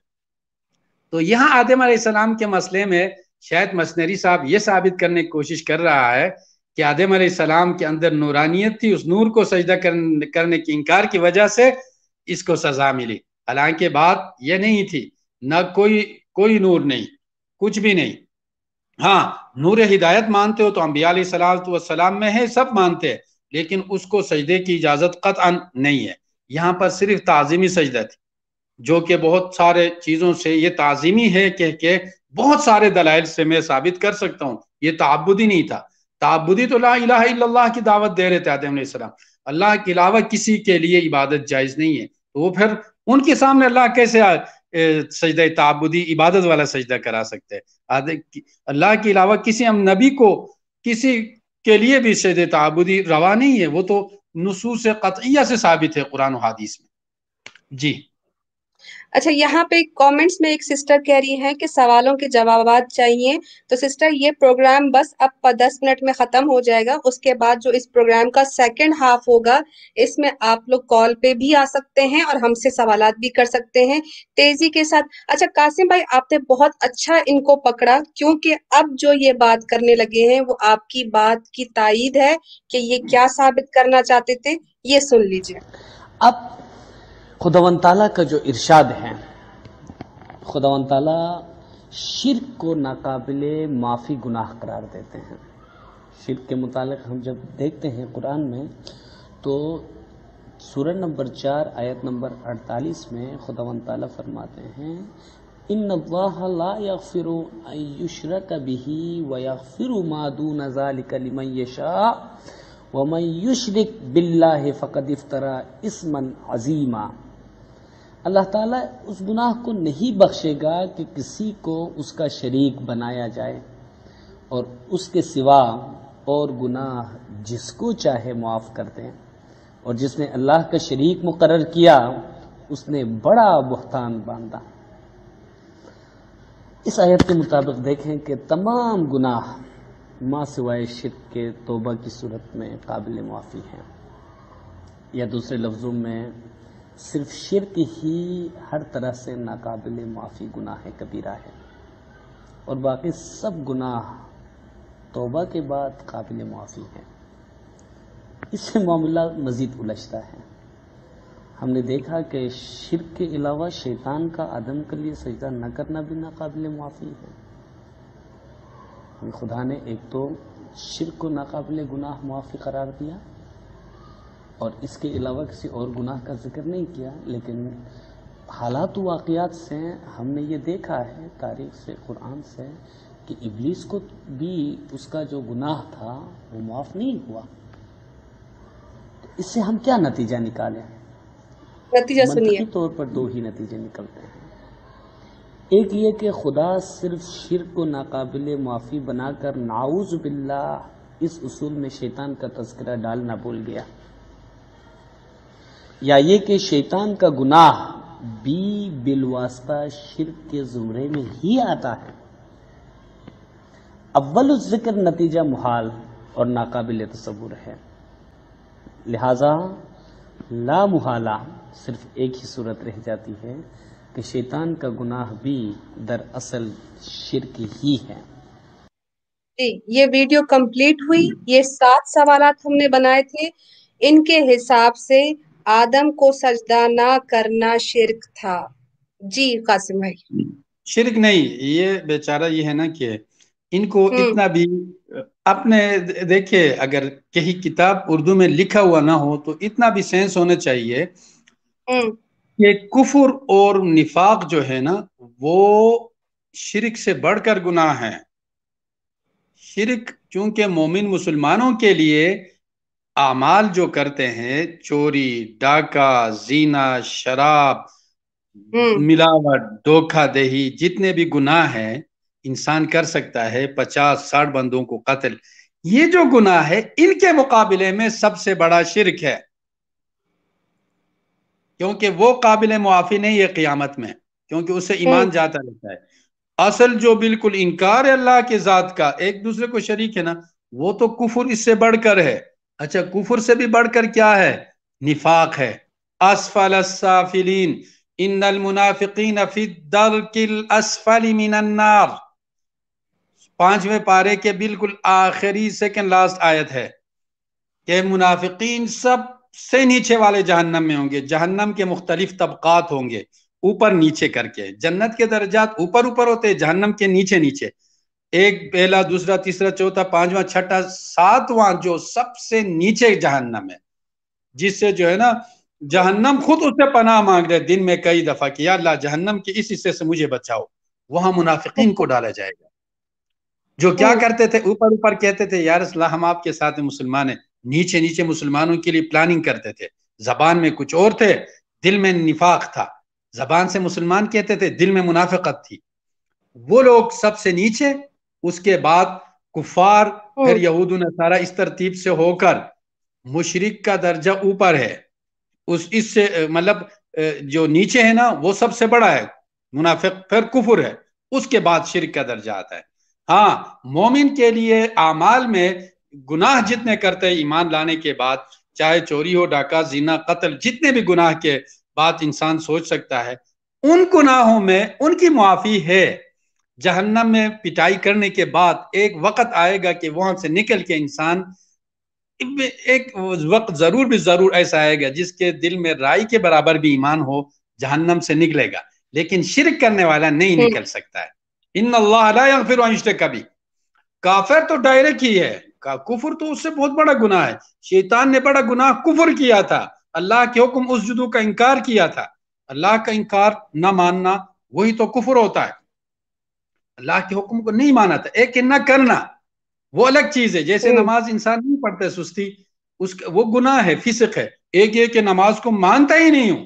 तो यहाँ आदम सलाम के मसले में शायद मशनरी साहब ये साबित करने की कोशिश कर रहा है कि आदम सलाम के अंदर नूरानियत थी उस नूर को सजदा करने, करने के इनकार की वजह से इसको सजा मिली हालांकि बात यह नहीं थी न कोई कोई नूर नहीं कुछ भी नहीं हाँ नूर हिदायत मानते हो तो अम्बिया सलाम में है सब मानते हैं लेकिन उसको सजदे की इजाज़त कत नहीं है यहाँ पर सिर्फ ताजिमी सजदा थी जो कि बहुत सारे चीज़ों से ये ताज़ीमी है कह के बहुत सारे दलाइल से मैं साबित कर सकता हूँ ये ताबुदी नहीं था ताबुदी तो अल्लाह की दावत दे रहे थे आदम सलाम अल्लाह के अलावा किसी के लिए इबादत जायज़ नहीं है तो वो फिर उनके सामने अल्लाह कैसे सजद ताबुदी इबादत वाला सजदा करा सकते हैं अल्लाह के अलावा किसी हम नबी को किसी के लिए भी सजद ताबुदी रवा नहीं है वो तो नसूस कतिया से साबित है कुरान हदीस में जी अच्छा यहाँ पे कमेंट्स में एक सिस्टर कह रही है कि सवालों के जवाब चाहिए तो सिस्टर ये प्रोग्राम बस अब दस मिनट में ख़त्म हो जाएगा उसके बाद जो इस प्रोग्राम का सेकेंड हाफ होगा इसमें आप लोग कॉल पे भी आ सकते हैं और हमसे सवाल भी कर सकते हैं तेज़ी के साथ अच्छा कासिम भाई आपने बहुत अच्छा इनको पकड़ा क्योंकि अब जो ये बात करने लगे हैं वो आपकी बात की तइद है कि ये क्या साबित करना चाहते थे ये सुन लीजिए अब खुदावन ताला का जो इरशाद है खुदावन ताला शिरक को नाकाबिल माफ़ी गुनाह करार देते हैं शिरक के मुतालिक हम जब देखते हैं कुरान में तो सूरह नंबर चार आयत नंबर 48 में खुदावन ताला फरमाते हैं इन लाफिर कभी वफ़िर मादू नज़ालिकलिमयशा वमयुशरक बिल्ला इफ्तरा इसमन अजीमा अल्लाह ताला उस गुनाह को नहीं बख्शेगा कि किसी को उसका शरीक बनाया जाए और उसके सिवा और गुनाह जिसको चाहे माफ़ कर दें और जिसने अल्लाह का शरीक मुकर किया उसने बड़ा बहतान बांधा इस आयत के मुताबिक देखें कि तमाम गुनाह माँ सिवाय शिरक के तोबा की सूरत में काबिल माफ़ी हैं या दूसरे लफ्ज़ों में सिर्फ शिरक ही हर तरह से नाकाबिल माफ़ी गुनाह है कबीरा है और बाकी सब गुनाह तोबा के बाद काबिल माफ़ी हैं इससे मामला मज़ीद उलझता है हमने देखा कि शिरक के अलावा शैतान का आदम के लिए सजदा न करना भी नाकबिल माफ़ी है खुदा ने एक तो शिरक को नाकबिल गुनाह माफ़ी करार दिया और इसके अलावा किसी और गुनाह का जिक्र नहीं किया लेकिन हालात वाक़ात से हमने ये देखा है तारीख से कुरान से कि इबलीस को भी उसका जो गुनाह था वो माफ़ नहीं हुआ तो इससे हम क्या नतीजा निकाले नतीजा सुनिए तौर पर दो ही नतीजे निकलते हैं एक ये कि खुदा सिर्फ शिर को नाकबिल माफ़ी बनाकर नाउज़ बिल्ला इस उसूल में शैतान का तस्करा डालना भूल गया या ये कि शैतान का गुनाह बी बिलवास्ता शिरक के जुमरे में ही आता है अव्वल जिक्र नतीजा मुहाल और नाकाबिल तस्वुर है लिहाजा ला मुहाला सिर्फ एक ही सूरत रह जाती है कि शैतान का गुनाह भी दरअसल शिरक ही है ये वीडियो कंप्लीट हुई ये सात सवाल हमने बनाए थे इनके हिसाब से आदम को सजदा ना करना शिरक था जी कासिम भाई शिरक नहीं ये बेचारा ये है ना कि इनको हम्म। इतना भी अपने देखे अगर कहीं किताब उर्दू में लिखा हुआ ना हो तो इतना भी सेंस होना चाहिए हम्म। कि कुफुर और निफाक जो है ना वो शिरक से बढ़कर गुनाह है शिरक चूंकि मोमिन मुसलमानों के लिए आमाल जो करते हैं चोरी डाका जीना शराब हम्म। मिलावट धोखा दही जितने भी गुनाह हैं इंसान कर सकता है पचास साठ बंदों को कत्ल ये जो गुनाह है इनके मुकाबले में सबसे बड़ा शिरक है क्योंकि वो काबिल मुआफ़ी नहीं है क़ियामत में क्योंकि उससे हम्म। ईमान जाता रहता है असल जो बिल्कुल इनकार है अल्लाह के ज़ात का एक दूसरे को शरीक है ना वो तो कुफुर इससे बढ़कर है अच्छा कुफर से भी बढ़कर क्या है निफाक है असफल इन मुनाफिकीन पांचवें पारे के बिल्कुल आखिरी सेकेंड लास्ट आयत है कि मुनाफिकीन सब से नीचे वाले जहन्नम में होंगे जहन्नम के मुख्तलिफ तबकात होंगे ऊपर नीचे करके जन्नत के दर्जात ऊपर ऊपर होते जहन्नम के नीचे नीचे एक पहला दूसरा तीसरा चौथा पांचवा छठा सातवां जो सबसे नीचे जहन्नम है जिससे जो है ना जहन्नम खुद उससे पनाह मांग रहे दिन में कई दफा कि अल्लाह जहन्नम के इस हिस्से से मुझे बचाओ वहां मुनाफिकीन को डाला जाएगा जो क्या तो- करते थे ऊपर ऊपर कहते थे यार हम आपके साथ मुसलमान है नीचे नीचे मुसलमानों के लिए प्लानिंग करते थे जबान में कुछ और थे दिल में निफाक था जबान से मुसलमान कहते थे दिल में मुनाफिकत थी वो लोग सबसे नीचे उसके बाद कुफार फिर यहूद नसारा इस तरतीब से होकर मुशरक का दर्जा ऊपर है उस इससे मतलब जो नीचे है ना वो सबसे बड़ा है मुनाफिक फिर कुफुर है उसके बाद शिरक का दर्जा आता है हाँ मोमिन के लिए आमाल में गुनाह जितने करते हैं ईमान लाने के बाद चाहे चोरी हो डाका जीना कत्ल जितने भी गुनाह के बाद इंसान सोच सकता है उन गुनाहों में उनकी मुआफ़ी है जहन्नम में पिटाई करने के बाद एक वक्त आएगा कि वहां से निकल के इंसान एक वक्त जरूर भी जरूर ऐसा आएगा जिसके दिल में राय के बराबर भी ईमान हो जहन्नम से निकलेगा लेकिन शिरक करने वाला नहीं निकल सकता है इन अल्लाह फिर कभी काफिर तो डायरेक्ट ही है का कुफर तो उससे बहुत बड़ा गुनाह है शैतान ने बड़ा गुनाह कुफर किया था अल्लाह के हुक्म उस जुदू का इनकार किया था अल्लाह का इनकार ना मानना वही तो कुफर होता है अल्लाह के हुक्म को नहीं माना था एक न करना वो अलग चीज है जैसे हम्म। नमाज इंसान नहीं पढ़ता सुस्ती उस वो गुनाह है फिसक है एक ये कि नमाज को मानता ही नहीं हूं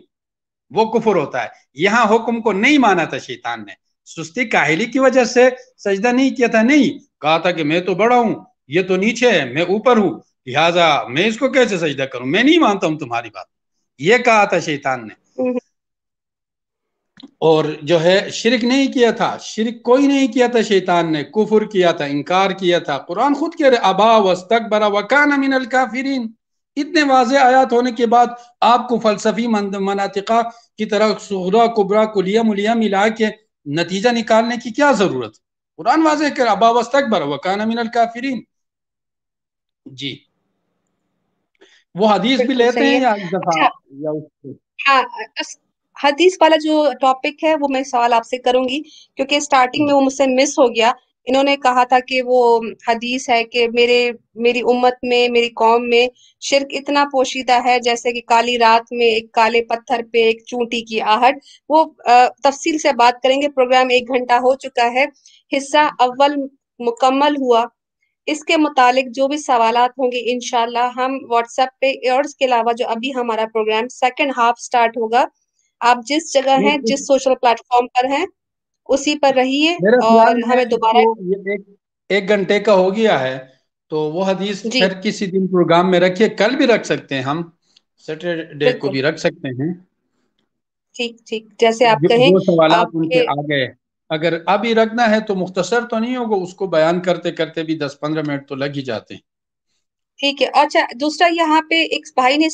वो कुफर होता है यहाँ हुक्म को नहीं माना था शैतान ने सुस्ती काहली की वजह से सजदा नहीं किया था नहीं कहा था कि मैं तो बड़ा हूं ये तो नीचे है मैं ऊपर हूं लिहाजा मैं इसको कैसे सजदा करूं मैं नहीं मानता हूं तुम्हारी बात ये कहा था शैतान ने हम्म। और जो है शिरक नहीं किया था शिरक कोई नहीं किया था शैतान ने कुफुर किया था इनकार किया था कुरान खुद कह रहे अबा वस्तक बरा वकान अमीन काफिरीन इतने वाज आयात होने के बाद आपको फलसफी मनातिका की तरह सुहरा कुबरा कुलिया मुलिया मिला के नतीजा निकालने की क्या जरूरत कुरान वाज कर वस्तक बरा वकान अमीन काफिरीन जी वो हदीस भी लेते हैं या एक दफा अच्छा। हाँ हदीस वाला जो टॉपिक है वो मैं सवाल आपसे करूंगी क्योंकि स्टार्टिंग में वो मुझसे मिस हो गया इन्होंने कहा था कि वो हदीस है कि मेरे मेरी उम्मत में मेरी कौम में शिरक इतना पोशीदा है जैसे कि काली रात में एक काले पत्थर पे एक चूंटी की आहट वो तफसील से बात करेंगे प्रोग्राम एक घंटा हो चुका है हिस्सा अव्वल मुकम्मल हुआ इसके मुतालिक जो भी सवाल होंगे इनशाला हम व्हाट्सएप पे और इसके अलावा जो अभी हमारा प्रोग्राम सेकेंड हाफ स्टार्ट होगा आप जिस जगह हैं जिस सोशल प्लेटफॉर्म पर हैं उसी पर रहिए और हमें दोबारा एक घंटे का हो गया है तो वो हदीस फिर किसी दिन प्रोग्राम में रखिए कल भी रख सकते हैं हम सैटरडे को भी रख सकते हैं ठीक ठीक जैसे आप कहें सवाल सवाल उनके आ गए अगर अभी रखना है तो मुख्तसर तो नहीं होगा उसको बयान करते करते भी दस पंद्रह मिनट तो लग ही जाते हैं ठीक है अच्छा दूसरा यहाँ पे एक भाई ने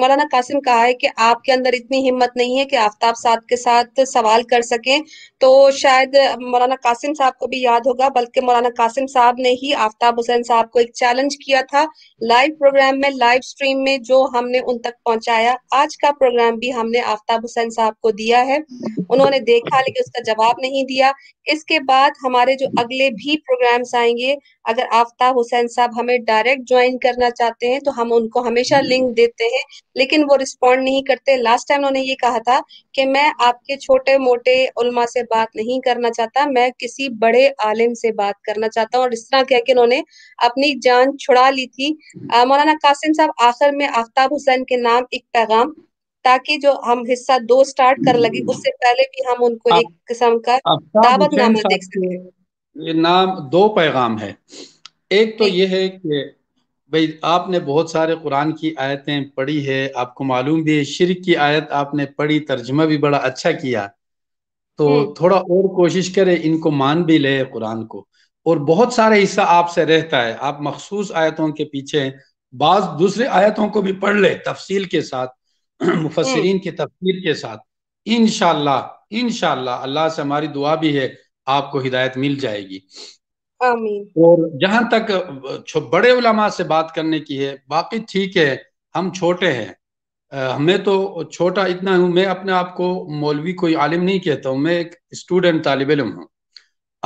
मौलाना कासिम कहा है कि आपके अंदर इतनी हिम्मत नहीं है कि आफ्ताब साहब के साथ सवाल कर सकें तो शायद मौलाना कासिम साहब को भी याद होगा बल्कि मौलाना कासिम साहब ने ही आफ्ताब हुसैन साहब को एक चैलेंज किया था लाइव प्रोग्राम में लाइव स्ट्रीम में जो हमने उन तक पहुंचाया आज का प्रोग्राम भी हमने आफ्ताब हुसैन साहब को दिया है उन्होंने देखा लेकिन उसका जवाब नहीं दिया इसके बाद हमारे जो अगले भी प्रोग्राम्स आएंगे अगर आफ्ताब हुसैन साहब हमें डायरेक्ट ज्वाइन करना चाहते हैं तो हम उनको हमेशा लिंक देते हैं लेकिन वो रिस्पॉन्ड नहीं करते लास्ट टाइम उन्होंने ये कहा था कि मैं आपके छोटे मोटे उलमा से बात नहीं करना चाहता मैं किसी बड़े आलिम से बात करना चाहता हूँ और इस तरह कह के उन्होंने अपनी जान छुड़ा ली थी मौलाना कासिम साहब आखिर में आफ्ताब हुसैन के नाम एक पैगाम ताकि जो हम हिस्सा दो स्टार्ट कर लगे उससे पहले भी हम उनको एक किस्म का दावतनामा देख सकें नाम दो पैगाम है एक तो ये है कि भाई आपने बहुत सारे कुरान की आयतें पढ़ी है आपको मालूम भी है शिर की आयत आपने पढ़ी तर्जमा भी बड़ा अच्छा किया तो हम्म। थोड़ा और कोशिश करें इनको मान भी ले कुरान को और बहुत सारे हिस्सा आपसे रहता है आप मखसूस आयतों के पीछे बाज दूसरे आयतों को भी पढ़ ले तफसील के साथ मुफसरीन की तफसील के साथ इन इनशाला अल्लाह से हमारी दुआ भी है आपको हिदायत मिल जाएगी आमीन और जहां तक बड़े उलमा से बात करने की है बाकी ठीक है हम छोटे हैं हमें तो छोटा इतना हूँ मैं अपने आप को मौलवी कोई आलिम नहीं कहता हूँ मैं एक स्टूडेंट तालब इलम हूँ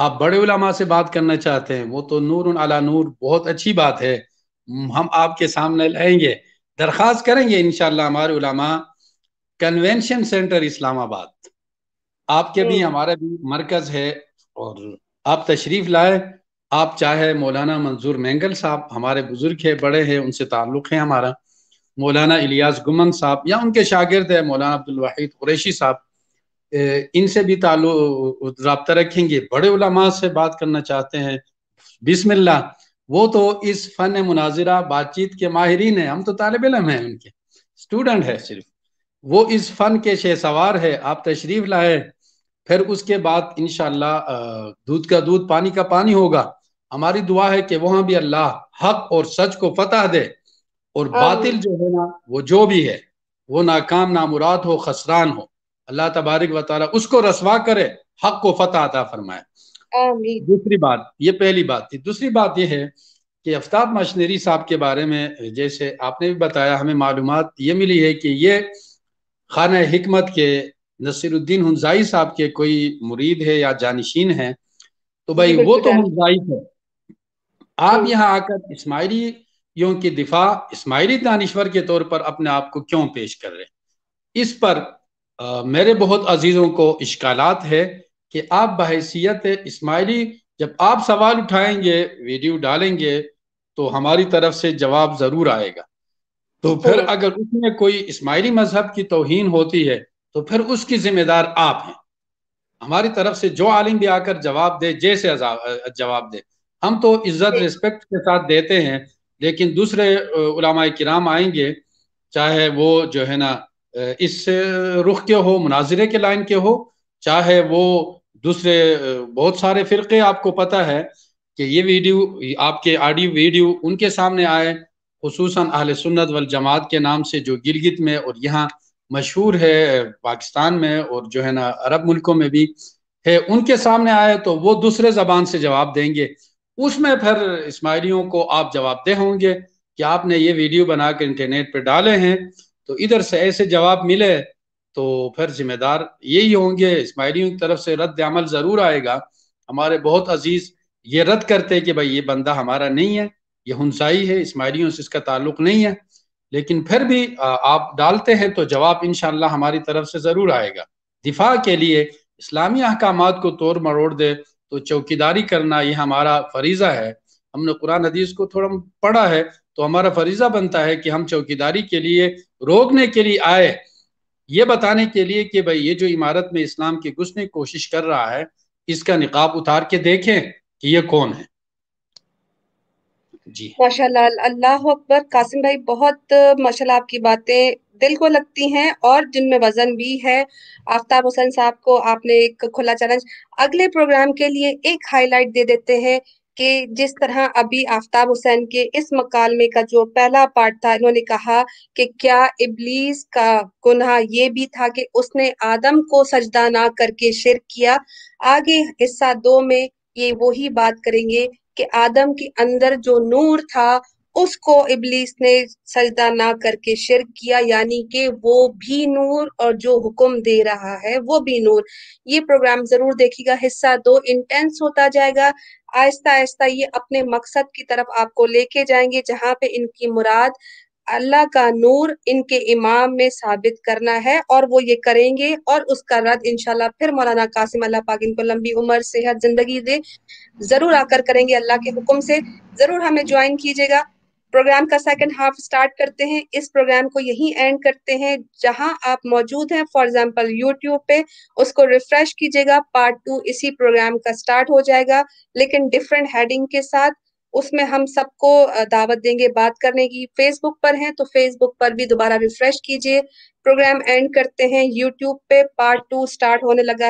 आप बड़े उलमा से बात करना चाहते हैं वो तो नूर अला नूर बहुत अच्छी बात है हम आपके सामने लाएंगे दरख्वास्त करेंगे इन हमारे उलमा कन्वेंशन सेंटर इस्लामाबाद आपके भी हम्म। हमारा भी मरकज है और आप तशरीफ़ लाए आप चाहे मौलाना मंजूर मैंगल साहब हमारे बुज़ुर्ग है बड़े हैं उनसे ताल्लुक़ है हमारा मौलाना इलियास गुमन साहब या उनके शागिर्द है मौलाना अब्दुल वाहिद कुरैशी साहब इनसे भी ताल्लु रबता रखेंगे बड़े उलमा से बात करना चाहते हैं बिसमिल्ला वो तो इस फ़न मुनाजिरा बातचीत के माहरीन है हम तो तालब इलम हैं उनके स्टूडेंट है सिर्फ वो इस फ़न के शेसवार है आप तशरीफ़ लाए फिर उसके बाद इनशाला दूध का दूध पानी का पानी होगा हमारी दुआ है कि वहां भी अल्लाह हक और सच को फतह दे और बातिल जो है ना वो जो भी है वो नाकाम नामुराद हो खसरान हो अल्लाह तबारक वाली उसको रसवा करे हक को फतह अता फरमाए दूसरी बात ये पहली बात थी दूसरी बात यह है कि आफ्ताब मशनरी साहब के बारे में जैसे आपने भी बताया हमें मालूम ये मिली है कि ये खाना हमत के नसीरुद्दीन हमजाई साहब के कोई मुरीद है या जानशीन है तो भाई वो तो हमजाई है आप यहाँ आकर इस्माइली की दिफा इस्माइली दानश्वर के तौर पर अपने आप को क्यों पेश कर रहे इस पर आ, मेरे बहुत अजीज़ों को इश्कालात है कि आप बहसीत इस्माइली जब आप सवाल उठाएंगे वीडियो डालेंगे तो हमारी तरफ से जवाब ज़रूर आएगा तो, तो फिर अगर उसमें कोई इस्माइली मजहब की तोहन होती है तो फिर उसकी जिम्मेदार आप हैं हमारी तरफ से जो आलिम भी आकर जवाब दे जैसे जवाब दे हम तो इज्जत रिस्पेक्ट के साथ देते हैं लेकिन दूसरे उलामा कराम आएंगे चाहे वो जो है ना इस रुख के हो मुनाजरे के लाइन के हो चाहे वो दूसरे बहुत सारे फ़िरके आपको पता है कि ये वीडियो आपके ऑडियो वीडियो उनके सामने आए खसूस अहल सुन्नत वल जमात के नाम से जो गिलगित में और यहाँ मशहूर है पाकिस्तान में और जो है ना अरब मुल्कों में भी है उनके सामने आए तो वो दूसरे जबान से जवाब देंगे उसमें फिर इसमाइलियों को आप जवाब दे होंगे कि आपने ये वीडियो बना इंटरनेट पर डाले हैं तो इधर से ऐसे जवाब मिले तो फिर जिम्मेदार यही होंगे इसमाइलियों की तरफ से रद्द अमल ज़रूर आएगा हमारे बहुत अजीज़ ये रद्द करते कि भाई ये बंदा हमारा नहीं है ये हंसाई है इसमाइलियों से इसका ताल्लुक नहीं है लेकिन फिर भी आप डालते हैं तो जवाब इन हमारी तरफ से ज़रूर आएगा दिफा के लिए इस्लामी अहकाम को तोड़ मरोड़ दे तो चौकीदारी करना ये हमारा फरीज़ा है हमने कुरान हदीस को थोड़ा पढ़ा है तो हमारा फरीज़ा बनता है कि हम चौकीदारी के लिए रोकने के लिए आए ये बताने के लिए कि भाई ये जो इमारत में इस्लाम के घुसने कोशिश कर रहा है इसका निकाब उतार के देखें कि ये कौन है जी माशाल्लाह अल्लाह अकबर कासिम भाई बहुत माशाल्लाह आपकी बातें दिल को लगती हैं और जिनमें वजन भी है आफ्ताब हुसैन साहब को आपने एक खुला चैलेंज अगले प्रोग्राम के लिए एक हाईलाइट दे देते हैं कि जिस तरह अभी आफ्ताब हुसैन के इस मकालमे का जो पहला पार्ट था इन्होंने कहा कि क्या इबलीस का गुनाह ये भी था कि उसने आदम को सजदा ना करके शिर किया आगे हिस्सा दो में ये वही बात करेंगे कि आदम के अंदर जो नूर था उसको इबलीस ने सजदा ना करके शिरक किया यानी कि वो भी नूर और जो हुक्म दे रहा है वो भी नूर ये प्रोग्राम जरूर देखिएगा हिस्सा दो इंटेंस होता जाएगा आहिस्ता आहिस्ता ये अपने मकसद की तरफ आपको लेके जाएंगे जहां पे इनकी मुराद अल्लाह का नूर इनके इमाम में साबित करना है और वो ये करेंगे और उसका रद्द इनशाला फिर मौलाना कासिम अल्लाह पाक इनको लंबी उम्र सेहत जिंदगी दे जरूर आकर करेंगे अल्लाह के हुक्म से जरूर हमें ज्वाइन कीजिएगा प्रोग्राम का सेकंड हाफ स्टार्ट करते हैं इस प्रोग्राम को यहीं एंड करते हैं जहां आप मौजूद हैं फॉर एग्जांपल यूट्यूब पे उसको रिफ्रेश कीजिएगा पार्ट टू इसी प्रोग्राम का स्टार्ट हो जाएगा लेकिन डिफरेंट हेडिंग के साथ उसमें हम सबको दावत देंगे बात करने की फेसबुक पर हैं तो फेसबुक पर भी दोबारा रिफ्रेश कीजिए प्रोग्राम एंड करते हैं यूट्यूब पे पार्ट टू स्टार्ट होने लगा